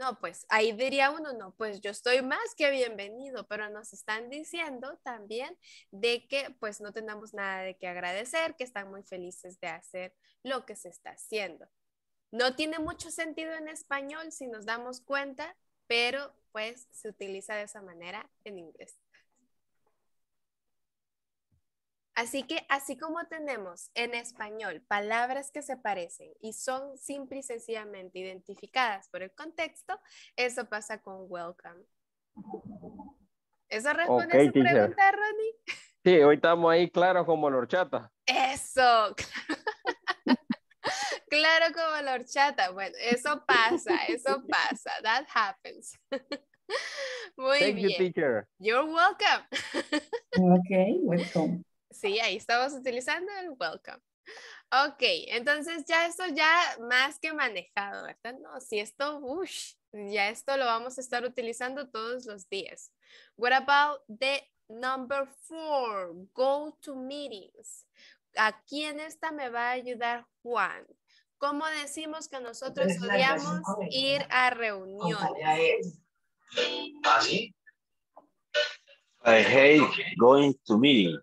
No, pues ahí diría uno, no, pues yo estoy más que bienvenido, pero nos están diciendo también de que pues no tenemos nada de qué agradecer, que están muy felices de hacer lo que se está haciendo. No tiene mucho sentido en español si nos damos cuenta, pero pues se utiliza de esa manera en inglés. Así que así como tenemos en español palabras que se parecen y son simple y sencillamente identificadas por el contexto, eso pasa con welcome. ¿Eso responde a su pregunta, Ronnie?
Sí, hoy estamos ahí claro como la horchata.
Eso, (laughs) claro. como la horchata. Bueno, eso pasa, eso pasa. That happens. (laughs) Muy bien. You, teacher. You're welcome.
(laughs) ok, welcome.
Sí, ahí estamos utilizando el welcome. Ok, entonces ya esto ya más que manejado, ¿verdad? No, si esto, uff, ya esto lo vamos a estar utilizando todos los días. What about the number four? Go to meetings. ¿a quién esta me va a ayudar Juan. ¿Cómo decimos que nosotros podíamos ir a reuniones?
¿Así? going to meetings.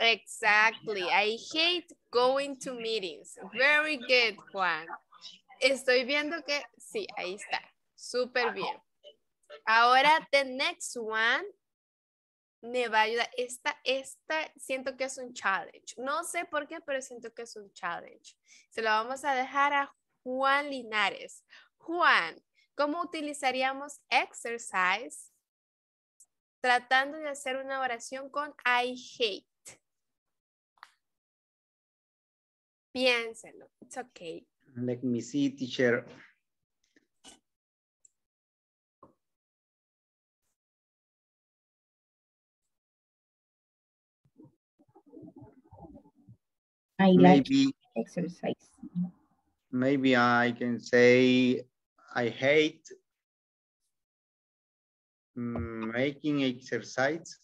Exactly. I hate going to meetings. Very good, Juan. Estoy viendo que sí, ahí está. Súper bien. Ahora, the next one me va a ayudar. Esta, esta siento que es un challenge. No sé por qué, pero siento que es un challenge. Se lo vamos a dejar a Juan Linares. Juan, ¿cómo utilizaríamos exercise tratando de hacer una oración con I hate? Piénselo. It's okay.
Let me see, teacher.
I like exercise.
Maybe I can say I hate mm, making exercise.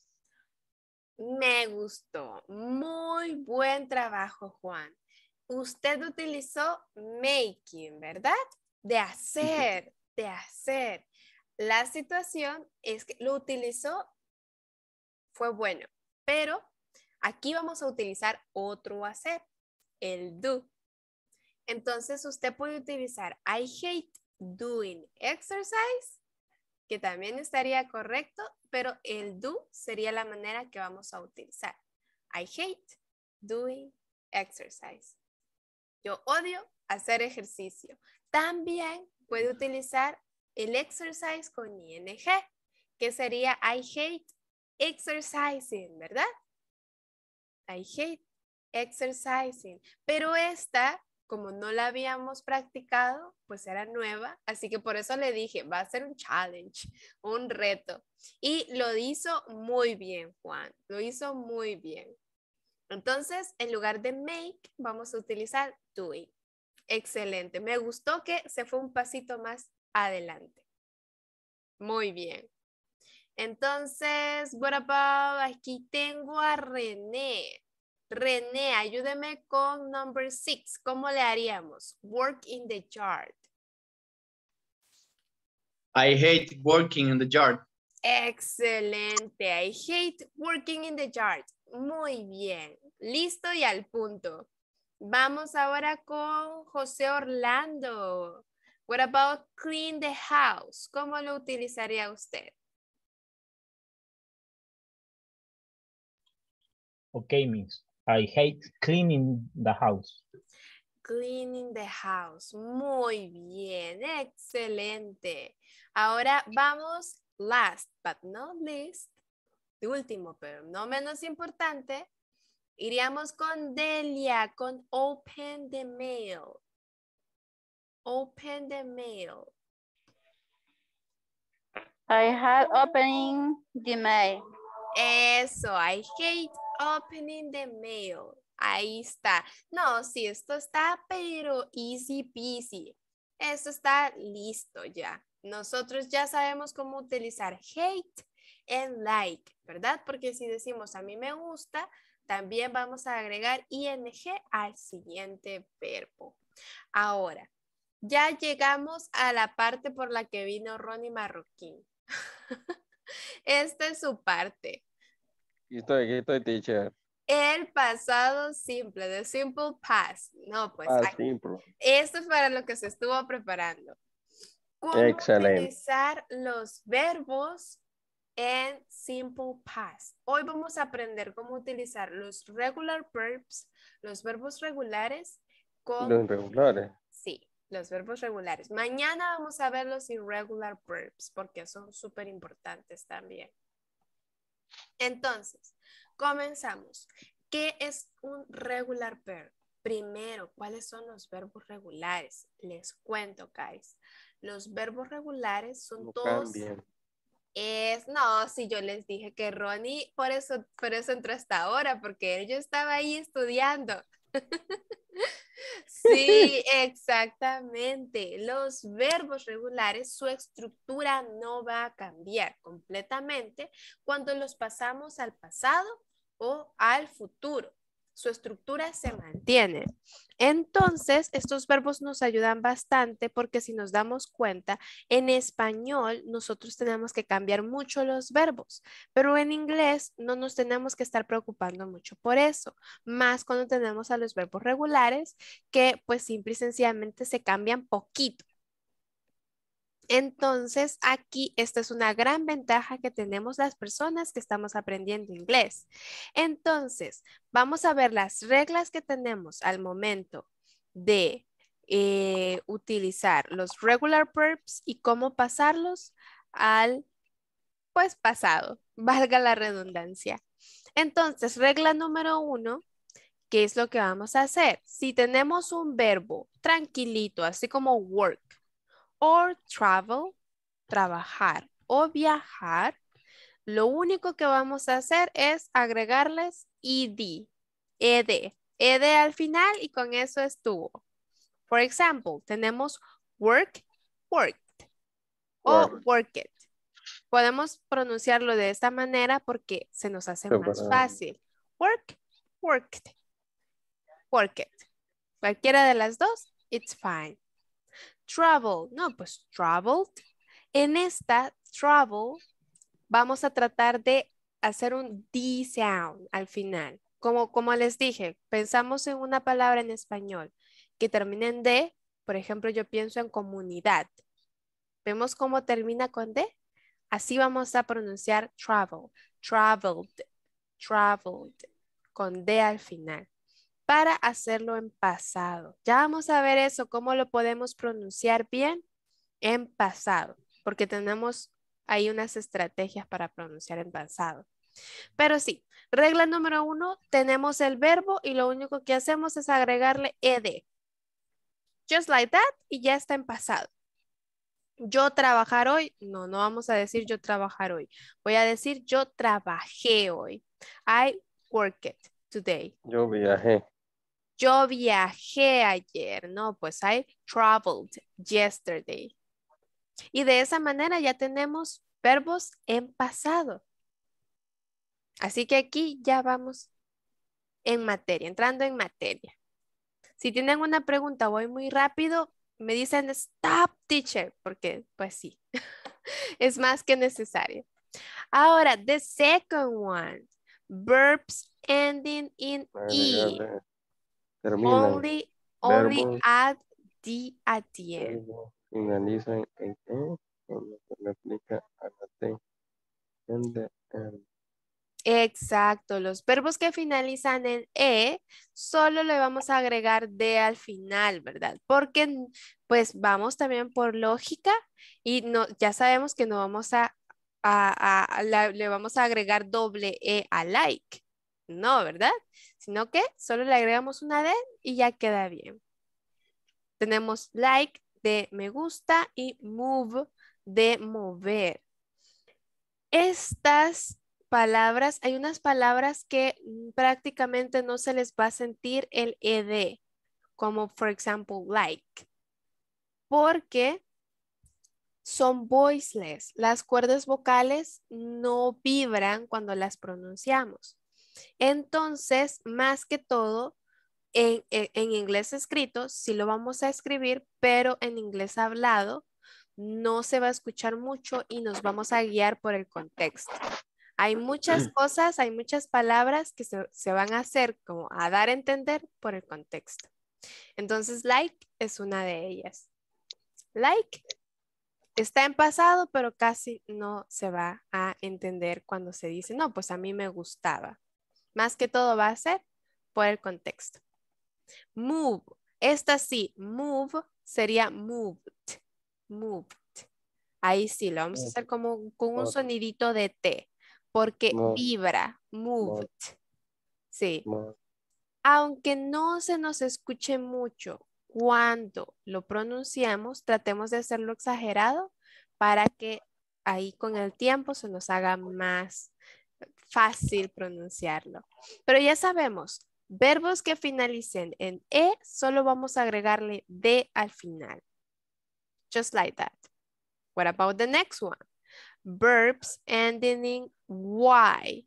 Me gustó. Muy buen trabajo, Juan usted utilizó making, ¿verdad? De hacer, de hacer. La situación es que lo utilizó, fue bueno, pero aquí vamos a utilizar otro hacer, el do. Entonces usted puede utilizar I hate doing exercise, que también estaría correcto, pero el do sería la manera que vamos a utilizar. I hate doing exercise. Yo odio hacer ejercicio. También puede utilizar el exercise con ing, que sería I hate exercising, ¿verdad? I hate exercising. Pero esta, como no la habíamos practicado, pues era nueva, así que por eso le dije, va a ser un challenge, un reto. Y lo hizo muy bien, Juan, lo hizo muy bien. Entonces, en lugar de make, vamos a utilizar doing. Excelente. Me gustó que se fue un pasito más adelante. Muy bien. Entonces, what about, aquí tengo a René. René, ayúdeme con number six. ¿Cómo le haríamos? Work in the yard.
I hate working in the yard.
Excelente. I hate working in the yard. Muy bien, listo y al punto. Vamos ahora con José Orlando. What about clean the house? ¿Cómo lo utilizaría usted?
Ok, Miss. I hate cleaning the house.
Cleaning the house. Muy bien, excelente. Ahora vamos, last but not least, último, pero no menos importante, iríamos con Delia, con open the mail. Open the mail. I hate opening the mail. Eso, I hate opening the mail. Ahí está. No, sí, esto está, pero easy peasy. Esto está listo ya. Nosotros ya sabemos cómo utilizar hate en like, ¿verdad? Porque si decimos a mí me gusta, también vamos a agregar ing al siguiente verbo. Ahora, ya llegamos a la parte por la que vino Ronnie Marroquín. (laughs) Esta es su parte.
estoy, aquí estoy, teacher.
El pasado simple, the simple past. No, pues. Ah, esto es para lo que se estuvo preparando. ¿Cómo utilizar los verbos en Simple Past. Hoy vamos a aprender cómo utilizar los regular verbs, los verbos regulares. Con... Los irregulares. Sí, los verbos regulares. Mañana vamos a ver los irregular verbs porque son súper importantes también. Entonces, comenzamos. ¿Qué es un regular verb? Primero, ¿cuáles son los verbos regulares? Les cuento, guys. Los verbos regulares son todos es, no, si yo les dije que Ronnie, por eso, por eso entró hasta ahora, porque yo estaba ahí estudiando. (laughs) sí, (laughs) exactamente. Los verbos regulares, su estructura no va a cambiar completamente cuando los pasamos al pasado o al futuro su estructura se mantiene. Entonces, estos verbos nos ayudan bastante porque si nos damos cuenta, en español nosotros tenemos que cambiar mucho los verbos, pero en inglés no nos tenemos que estar preocupando mucho por eso, más cuando tenemos a los verbos regulares que pues simple y sencillamente se cambian poquito. Entonces, aquí esta es una gran ventaja que tenemos las personas que estamos aprendiendo inglés. Entonces, vamos a ver las reglas que tenemos al momento de eh, utilizar los regular verbs y cómo pasarlos al pues pasado, (laughs) valga la redundancia. Entonces, regla número uno, ¿qué es lo que vamos a hacer? Si tenemos un verbo tranquilito, así como work, or travel, trabajar o viajar, lo único que vamos a hacer es agregarles ed, ed, ed al final y con eso estuvo. Por ejemplo, tenemos work, worked o work. it. Podemos pronunciarlo de esta manera porque se nos hace más fácil. Work, worked, it. Cualquiera de las dos, it's fine travel. No, pues traveled. En esta, travel, vamos a tratar de hacer un D sound al final. Como, como les dije, pensamos en una palabra en español que termine en D. Por ejemplo, yo pienso en comunidad. ¿Vemos cómo termina con D? Así vamos a pronunciar travel, traveled, traveled, con D al final para hacerlo en pasado. Ya vamos a ver eso, cómo lo podemos pronunciar bien en pasado, porque tenemos ahí unas estrategias para pronunciar en pasado. Pero sí, regla número uno, tenemos el verbo y lo único que hacemos es agregarle ed. Just like that y ya está en pasado. Yo trabajar hoy, no, no vamos a decir yo trabajar hoy. Voy a decir yo trabajé hoy. I worked today.
Yo viajé.
Yo viajé ayer, ¿no? Pues I traveled yesterday. Y de esa manera ya tenemos verbos en pasado. Así que aquí ya vamos en materia, entrando en materia. Si tienen una pregunta, voy muy rápido, me dicen stop teacher, porque pues sí, (laughs) es más que necesario. Ahora, the second one, verbs ending in E. e.
Only, only en
a Exacto, los verbos que finalizan en E, solo le vamos a agregar de al final, ¿verdad? Porque pues vamos también por lógica y no, ya sabemos que no vamos a, le vamos a agregar doble E a like, ¿no? ¿Verdad? sino que solo le agregamos una D y ya queda bien. Tenemos like de me gusta y move de mover. Estas palabras, hay unas palabras que mm, prácticamente no se les va a sentir el ED, como por ejemplo like, porque son voiceless. Las cuerdas vocales no vibran cuando las pronunciamos. Entonces, más que todo, e, en, inglés escrito sí lo vamos a escribir, pero en inglés hablado no se va a escuchar mucho y nos vamos a guiar por el contexto. Hay muchas (clears throat) cosas, hay muchas palabras que se, se van a hacer como a dar a entender por el contexto. Entonces, like es una de ellas. Like está en pasado, pero casi no se va a entender cuando se dice, no, pues a mí me gustaba. Más que todo va a ser por el contexto. Move. Esta sí, move sería moved. Moved. Ahí sí, lo vamos a hacer como con un sonidito de T, porque vibra, moved. Sí. Aunque no se nos escuche mucho, cuando lo pronunciamos, tratemos de hacerlo exagerado para que ahí con el tiempo se nos haga más fácil pronunciarlo. Pero ya sabemos, verbos que finalicen en E, solo vamos a agregarle D al final. Just like that. What about the next one? Verbs ending in Y.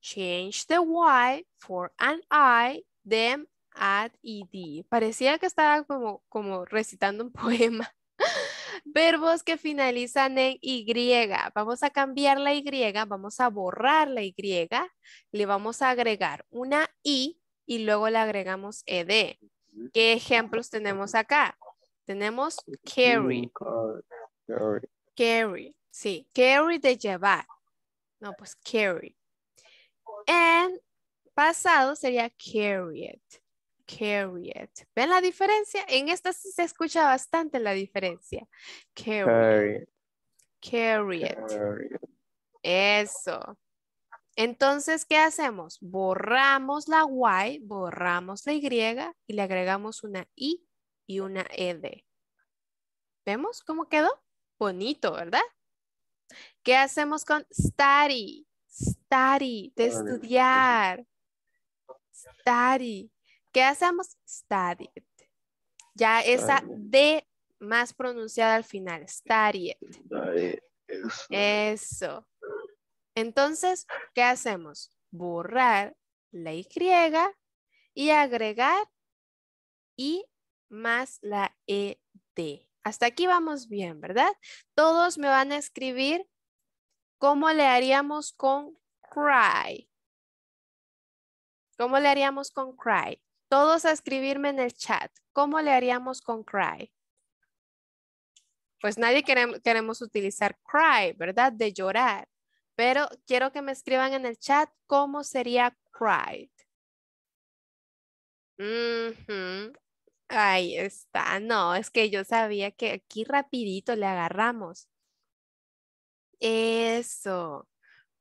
Change the Y for an I, then add, ed. Parecía que estaba como, como recitando un (laughs) poema verbos que finalizan en Y. Vamos a cambiar la Y, vamos a borrar la Y, le vamos a agregar una I y luego le agregamos ED. ¿Qué ejemplos tenemos acá? Tenemos carry. Carry. sí. Carry de llevar. No, pues carry. En pasado sería carry it. Carry it. ¿Ven la diferencia? En esta sí se escucha bastante la diferencia. it. Carry it. Eso. Entonces, ¿qué hacemos? Borramos la Y, borramos la Y y le agregamos una I y una ED. ¿Vemos cómo quedó? Bonito, ¿verdad? ¿Qué hacemos con study? Study, de estudiar. Study. ¿Qué hacemos? Studied. Ya esa D más pronunciada al final. Studied. Eso. Entonces, ¿qué hacemos? Borrar la Y y agregar I más la ED. Hasta aquí vamos bien, ¿verdad? Todos me van a escribir cómo le haríamos con cry. ¿Cómo le haríamos con cry? Todos a escribirme en el chat. ¿Cómo le haríamos con cry? Pues nadie queremos, utilizar cry, ¿verdad? De llorar. Pero quiero que me escriban en el chat cómo sería cried. Ahí está. No, es que yo sabía que aquí rapidito le agarramos. Eso.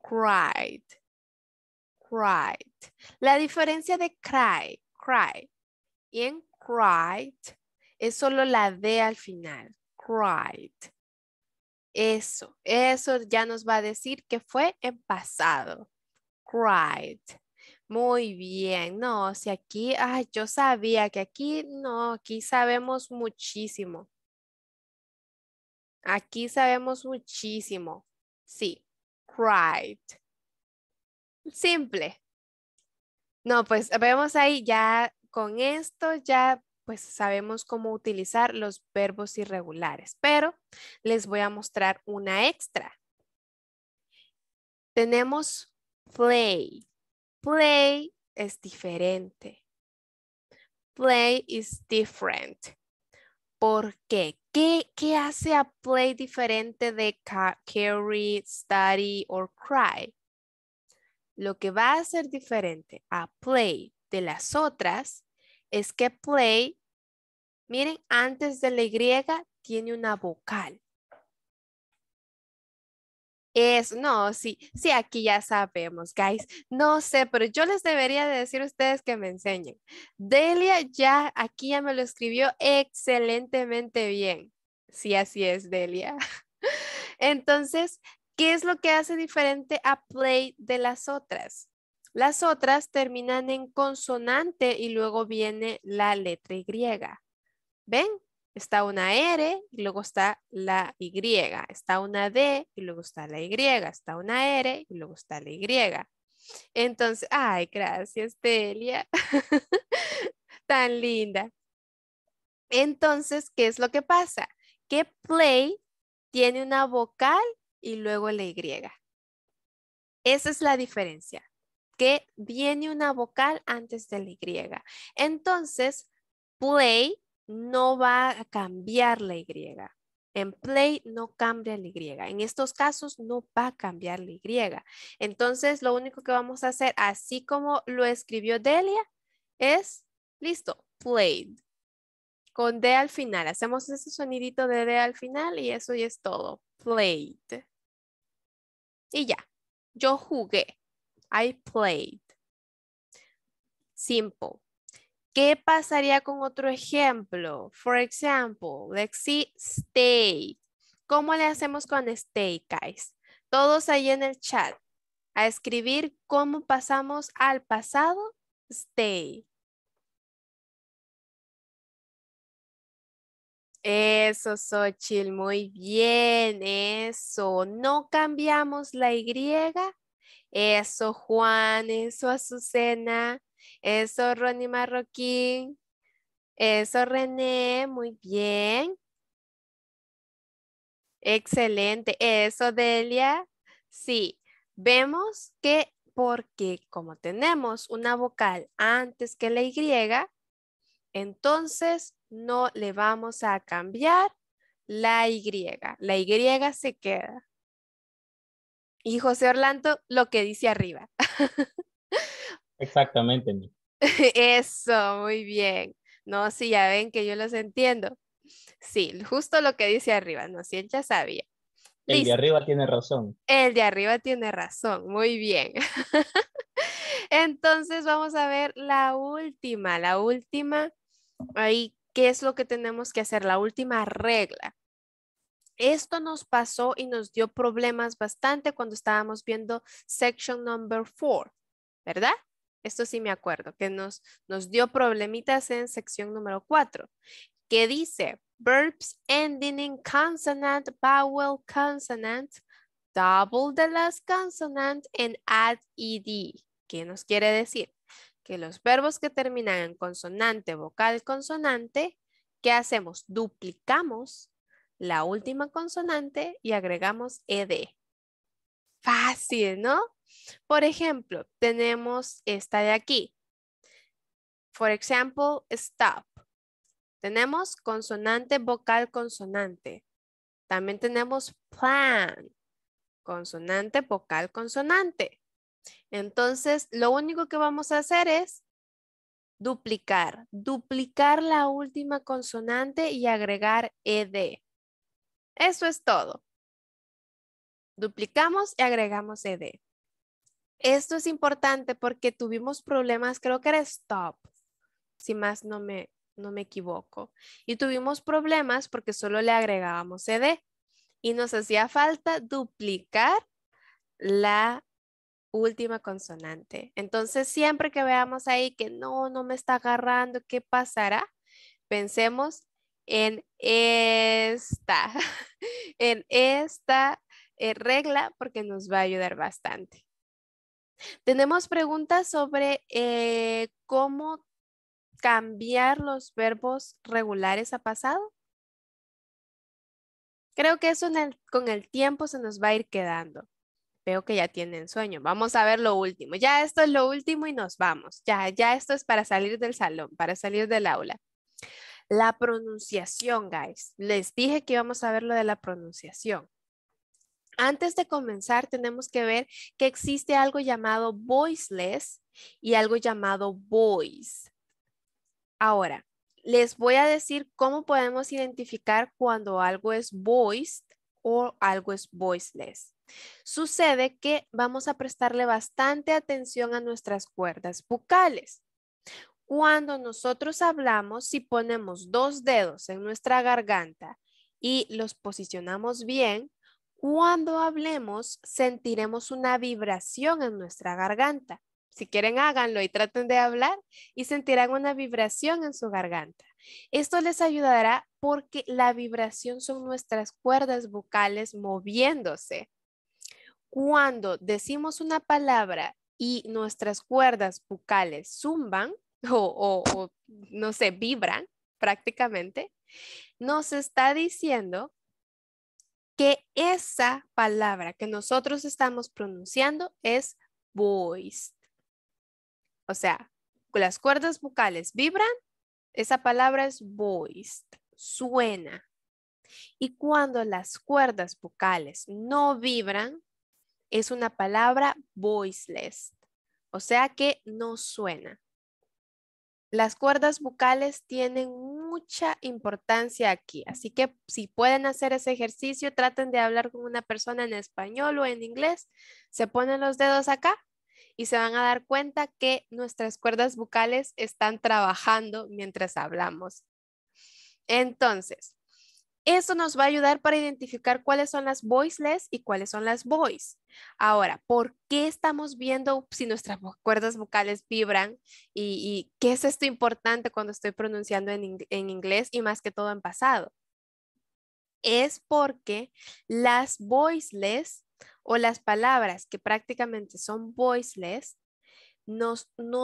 Cried. Cried. La diferencia de cry. Y en cried es solo la D al final. Cried. Eso, eso ya nos va a decir que fue en pasado. Cried. Muy bien, no, si aquí, ay, yo sabía que aquí, no, aquí sabemos muchísimo. Aquí sabemos muchísimo. Sí, cried. Simple, no, pues vemos ahí ya con esto, ya pues sabemos cómo utilizar los verbos irregulares, pero les voy a mostrar una extra. Tenemos play. Play es diferente. Play is different. ¿Por qué? ¿Qué, qué hace a play diferente de carry, study or cry? Lo que va a ser diferente a play de las otras es que play, miren, antes de la Y tiene una vocal. Es, no, sí, sí, aquí ya sabemos, guys. No sé, pero yo les debería decir a ustedes que me enseñen. Delia ya, aquí ya me lo escribió excelentemente bien. Sí, así es, Delia. (laughs) Entonces, ¿Qué es lo que hace diferente a play de las otras? Las otras terminan en consonante y luego viene la letra Y. ¿Ven? Está una R y luego está la Y. Está una D y luego está la Y. Está una R y luego está la Y. Entonces, ay, gracias, Delia. (laughs) Tan linda. Entonces, ¿qué es lo que pasa? Que play tiene una vocal y luego la Y. Esa es la diferencia, que viene una vocal antes de la Y. Entonces, play no va a cambiar la Y. En play no cambia la Y. En estos casos no va a cambiar la Y. Entonces, lo único que vamos a hacer, así como lo escribió Delia, es, listo, played. Con D al final. Hacemos ese sonidito de D al final y eso ya es todo. Played. Y ya. Yo jugué. I played. Simple. ¿Qué pasaría con otro ejemplo? For example, let's see, stay. ¿Cómo le hacemos con stay, guys? Todos ahí en el chat. A escribir cómo pasamos al pasado, stay. Eso, Xochitl, muy bien, eso. No cambiamos la Y. Eso, Juan, eso, Azucena, eso, Ronnie Marroquín, eso, René, muy bien. Excelente, eso, Delia. Sí, vemos que porque como tenemos una vocal antes que la Y, entonces no le vamos a cambiar la Y. La Y se queda. Y José Orlando, lo que dice arriba. (laughs)
Exactamente.
Eso, muy bien. No, sí, ya ven que yo los entiendo. Sí, justo lo que dice arriba, no, sí, él ya sabía. El de
arriba tiene razón.
El de arriba tiene razón, muy bien. (laughs) Entonces vamos a ver la última, la última. Ahí ¿Qué es lo que tenemos que hacer? La última regla. Esto nos pasó y nos dio problemas bastante cuando estábamos viendo section number 4, ¿verdad? Esto sí me acuerdo, que nos, nos dio problemitas en sección número 4, que dice verbs ending in consonant, vowel consonant, double the last consonant and add ed. ¿Qué nos quiere decir? que los verbos que terminan en consonante, vocal, consonante, ¿qué hacemos? Duplicamos la última consonante y agregamos ed. Fácil, ¿no? Por ejemplo, tenemos esta de aquí. For example, stop. Tenemos consonante, vocal, consonante. También tenemos plan, consonante, vocal, consonante. Entonces, lo único que vamos a hacer es duplicar, duplicar la última consonante y agregar ed. Eso es todo. Duplicamos y agregamos ed. Esto es importante porque tuvimos problemas, creo que era stop, si más no me, no me equivoco. Y tuvimos problemas porque solo le agregábamos ed y nos hacía falta duplicar la última consonante. Entonces, siempre que veamos ahí que no, no me está agarrando, ¿qué pasará? Pensemos en esta, (laughs) en esta eh, regla porque nos va a ayudar bastante. Tenemos preguntas sobre eh, cómo cambiar los verbos regulares a pasado. Creo que eso con el tiempo se nos va a ir quedando. Veo que ya tienen sueño. Vamos a ver lo último. Ya esto es lo último y nos vamos. Ya, ya esto es para salir del salón, para salir del aula. La pronunciación, guys. Les dije que íbamos a ver lo de la pronunciación. Antes de comenzar, tenemos que ver que existe algo llamado voiceless y algo llamado voice. Ahora, les voy a decir cómo podemos identificar cuando algo es voiced o algo es voiceless. Sucede que vamos a prestarle bastante atención a nuestras cuerdas bucales. Cuando nosotros hablamos, si ponemos dos dedos en nuestra garganta y los posicionamos bien, cuando hablemos sentiremos una vibración en nuestra garganta. Si quieren, háganlo y traten de hablar y sentirán una vibración en su garganta. Esto les ayudará porque la vibración son nuestras cuerdas vocales moviéndose cuando decimos una palabra y nuestras cuerdas bucales zumban (laughs) o, no sé, vibran prácticamente, nos está diciendo que esa palabra que nosotros estamos pronunciando es voiced. O sea, las cuerdas vocales vibran, esa palabra es voiced, suena. Y cuando las cuerdas vocales no vibran, es una palabra voiceless, o sea que no suena. Las cuerdas vocales tienen mucha importancia aquí, así que si pueden hacer ese ejercicio, traten de hablar con una persona en español o en inglés, se ponen los dedos acá y se van a dar cuenta que nuestras cuerdas vocales están trabajando mientras hablamos. Entonces, esto nos va a ayudar para identificar cuáles son las voiceless y cuáles son las voice. Ahora, ¿por qué estamos viendo si nuestras cuerdas vocales vibran? ¿Y, qué es esto importante cuando estoy pronunciando en, inglés y más que todo en pasado? Es porque las voiceless o las palabras que prácticamente son voiceless no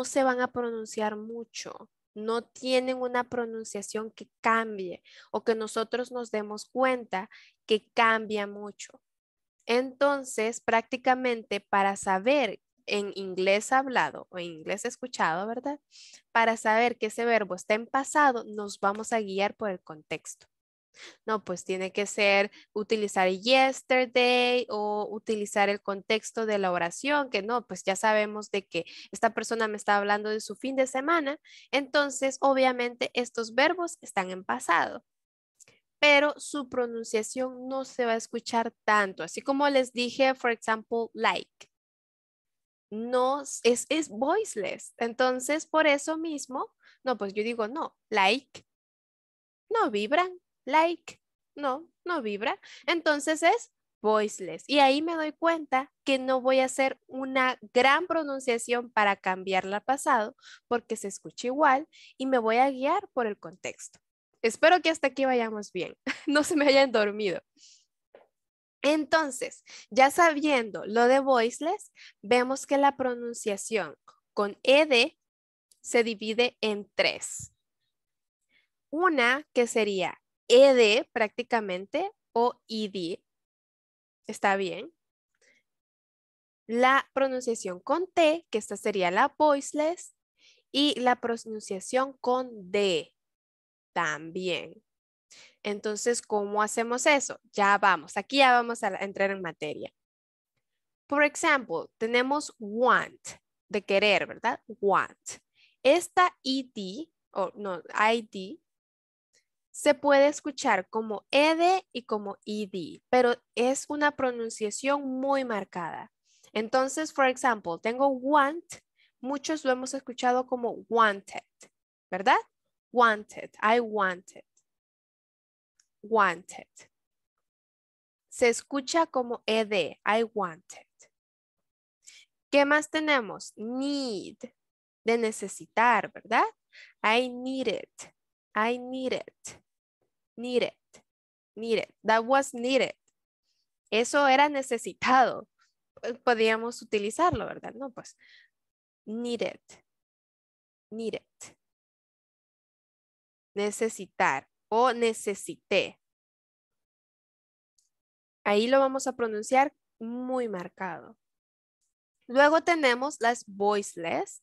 se van a pronunciar mucho no tienen una pronunciación que cambie o que nosotros nos demos cuenta que cambia mucho. Entonces, prácticamente para saber en inglés hablado o en inglés escuchado, ¿verdad? Para saber que ese verbo está en pasado, nos vamos a guiar por el contexto. No, pues tiene que ser utilizar yesterday o utilizar el contexto de la oración, que no, pues ya sabemos de que esta persona me está hablando de su fin de semana, entonces obviamente estos verbos están en pasado pero su pronunciación no se va a escuchar tanto. Así como les dije, por ejemplo, like. No, es, es voiceless. Entonces, por eso mismo, no, pues yo digo, no, like, no vibran like, no, no vibra. Entonces es voiceless. Y ahí me doy cuenta que no voy a hacer una gran pronunciación para cambiarla pasado porque se escucha igual y me voy a guiar por el contexto. Espero que hasta aquí vayamos bien. (laughs) No se me hayan dormido. Entonces, ya sabiendo lo de voiceless, vemos que la pronunciación con ED se divide en tres. Una que sería ED prácticamente o ID. Está bien. La pronunciación con T, que esta sería la voiceless, y la pronunciación con D también. Entonces, ¿cómo hacemos eso? Ya vamos, aquí ya vamos a entrar en materia. Por ejemplo, tenemos want, de querer, ¿verdad? Want. Esta ID, o no, ID, se puede escuchar como ed y como ed, pero es una pronunciación muy marcada. Entonces, por ejemplo, tengo want, muchos lo hemos escuchado como wanted, ¿verdad? Wanted, I wanted. Wanted. Se escucha como ed, I wanted. ¿Qué más tenemos? Need, de necesitar, ¿verdad? I need it. I need it needed, needed, that was needed. Eso era necesitado. Podíamos utilizarlo, ¿verdad? No, pues, needed, needed. Necesitar o necesité. Ahí lo vamos a pronunciar muy marcado. Luego tenemos las voiceless,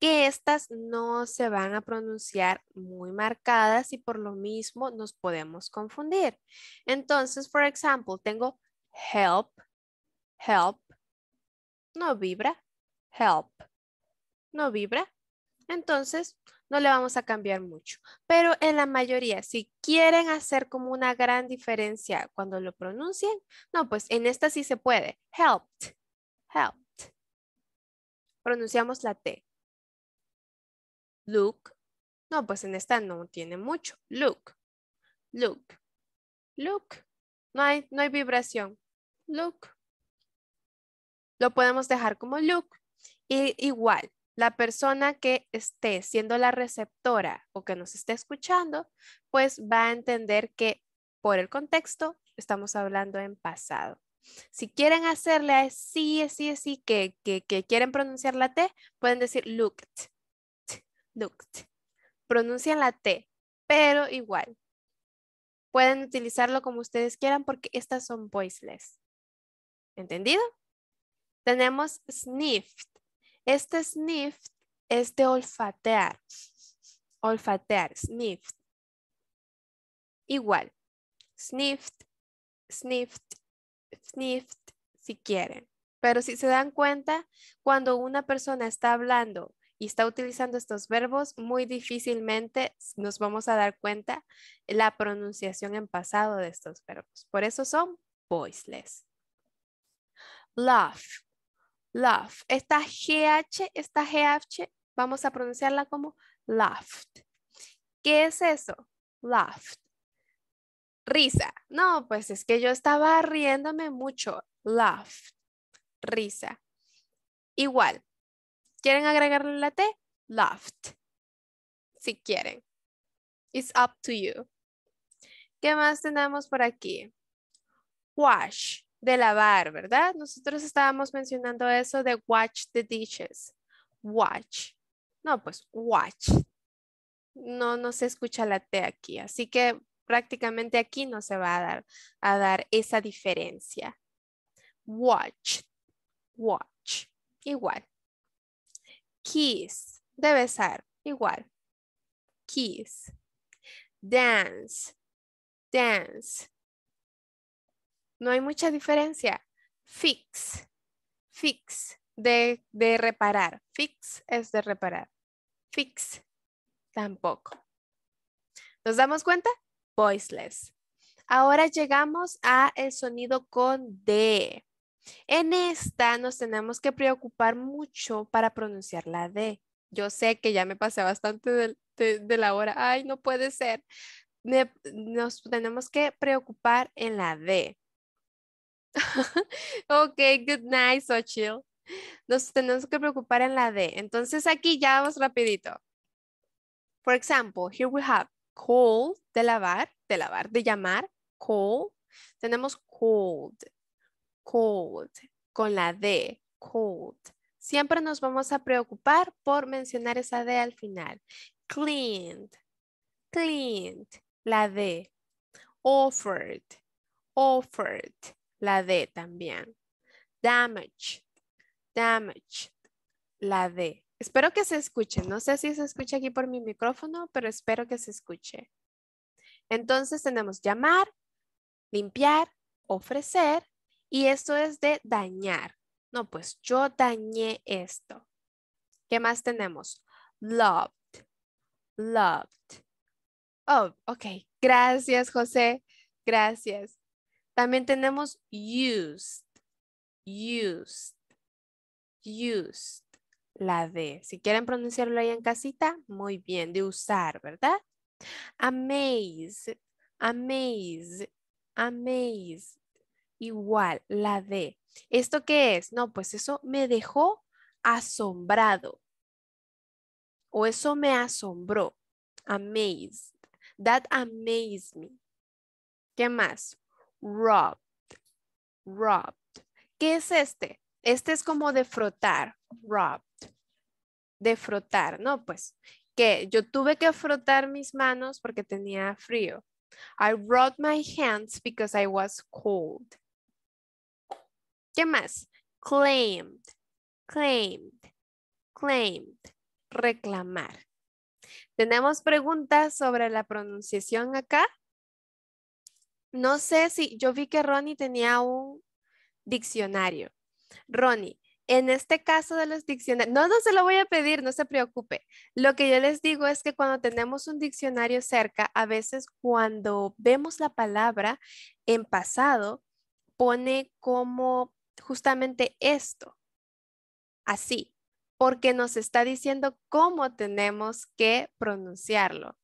que estas no se van a pronunciar muy marcadas y por lo mismo nos podemos confundir. Entonces, por ejemplo, tengo help, help, no vibra, help, no vibra. Entonces, no le vamos a cambiar mucho. Pero en la mayoría, si quieren hacer como una gran diferencia cuando lo pronuncien, no, pues en esta sí se puede. Helped, helped. Pronunciamos la T. Look. No, pues en esta no tiene mucho. Look. Look. Look. No hay, no hay vibración. Look. Lo podemos dejar como look. Y igual, la persona que esté siendo la receptora o que nos esté escuchando, pues va a entender que por el contexto estamos hablando en pasado. Si quieren hacerle así, sí, así, que, que, que quieren pronunciar la T, pueden decir looked. Pronuncian la T, pero igual. Pueden utilizarlo como ustedes quieran porque estas son voiceless. ¿Entendido? Tenemos sniff Este sniff es de olfatear. Olfatear, sniffed. Igual. Sniffed, sniffed, sniffed, si quieren. Pero si se dan cuenta, cuando una persona está hablando y está utilizando estos verbos, muy difícilmente nos vamos a dar cuenta la pronunciación en pasado de estos verbos. Por eso son voiceless. Love. Love. Esta GH, esta GH, vamos a pronunciarla como laughed. ¿Qué es eso? Laughed. Risa. No, pues es que yo estaba riéndome mucho. Laugh Risa. Igual, ¿Quieren agregarle la T? Loft. Si quieren. It's up to you. ¿Qué más tenemos por aquí? Wash, de lavar, ¿verdad? Nosotros estábamos mencionando eso de watch the dishes. Watch. No, pues watch. No, no se escucha la T aquí, así que prácticamente aquí no se va a dar, a dar esa diferencia. Watch, watch, igual. Kiss, debe besar, igual. Kiss. Dance, dance. No hay mucha diferencia. Fix, fix, de, de reparar. Fix es de reparar. Fix, tampoco. ¿Nos damos cuenta? Voiceless. Ahora llegamos a el sonido con D. En esta nos tenemos que preocupar mucho para pronunciar la D. Yo sé que ya me pasé bastante de, la hora. Ay, no puede ser. nos tenemos que preocupar en la D. (laughs) ok, good night, so Nos tenemos que preocupar en la D. Entonces aquí ya vamos rapidito. For example, here we have cold, de lavar, de lavar, de llamar, cold. Tenemos cold, cold, con la D, cold. Siempre nos vamos a preocupar por mencionar esa D al final. Cleaned, cleaned, la D. Offered, offered, la D también. Damage, damage, la D. Espero que se escuche. No sé si se escucha aquí por mi micrófono, pero espero que se escuche. Entonces tenemos llamar, limpiar, ofrecer, y esto es de dañar. No, pues yo dañé esto. ¿Qué más tenemos? Loved. Loved. Oh, ok. Gracias, José. Gracias. También tenemos used. Used. Used. La D. Si quieren pronunciarlo ahí en casita, muy bien. De usar, ¿verdad? Amaze. Amaze. Amaze igual, la D. ¿Esto qué es? No, pues eso me dejó asombrado. O eso me asombró. Amazed. That amazed me. ¿Qué más? Robbed. Robbed. ¿Qué es este? Este es como de frotar. Robbed. De frotar. No, pues que yo tuve que frotar mis manos porque tenía frío. I rubbed my hands because I was cold. ¿Qué más? Claimed, claimed, claimed, reclamar. ¿Tenemos preguntas sobre la pronunciación acá? No sé si yo vi que Ronnie tenía un diccionario. Ronnie, en este caso de los diccionarios, no, no se lo voy a pedir, no se preocupe. Lo que yo les digo es que cuando tenemos un diccionario cerca, a veces cuando vemos la palabra en pasado, pone como justamente esto, así, porque nos está diciendo cómo tenemos que pronunciarlo.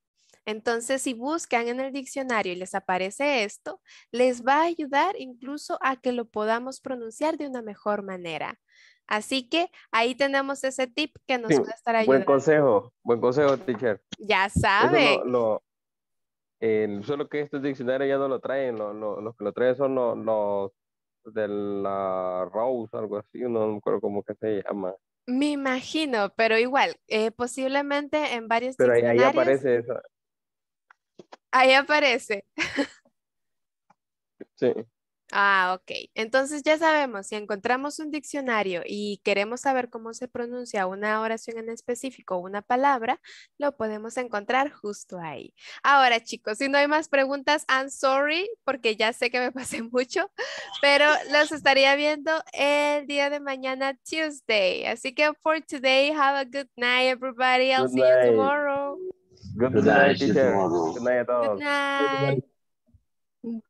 Entonces, si buscan en el diccionario y les aparece esto, les va a ayudar incluso a que lo podamos pronunciar de una mejor manera. Así que ahí tenemos ese tip que nos va a estar ayudando. Buen
consejo, buen consejo, teacher.
Ya sabe.
solo que este diccionario ya no lo traen, los que lo traen son los de la Rose, algo así, no, me acuerdo cómo que se llama.
Me imagino, pero igual, eh, posiblemente en varios Pero ahí, aparece eso Ahí aparece. sí. Ah, ok. Entonces ya sabemos, si encontramos un diccionario y queremos saber cómo se pronuncia una oración en específico o una palabra, lo podemos encontrar justo ahí. Ahora, chicos, si no hay más preguntas, I'm sorry, porque ya sé que me (laughs) pasé mucho, pero los estaría viendo el día de mañana, Tuesday. Así que for today, have a good night, everybody. I'll see you tomorrow. Good, night, Good night.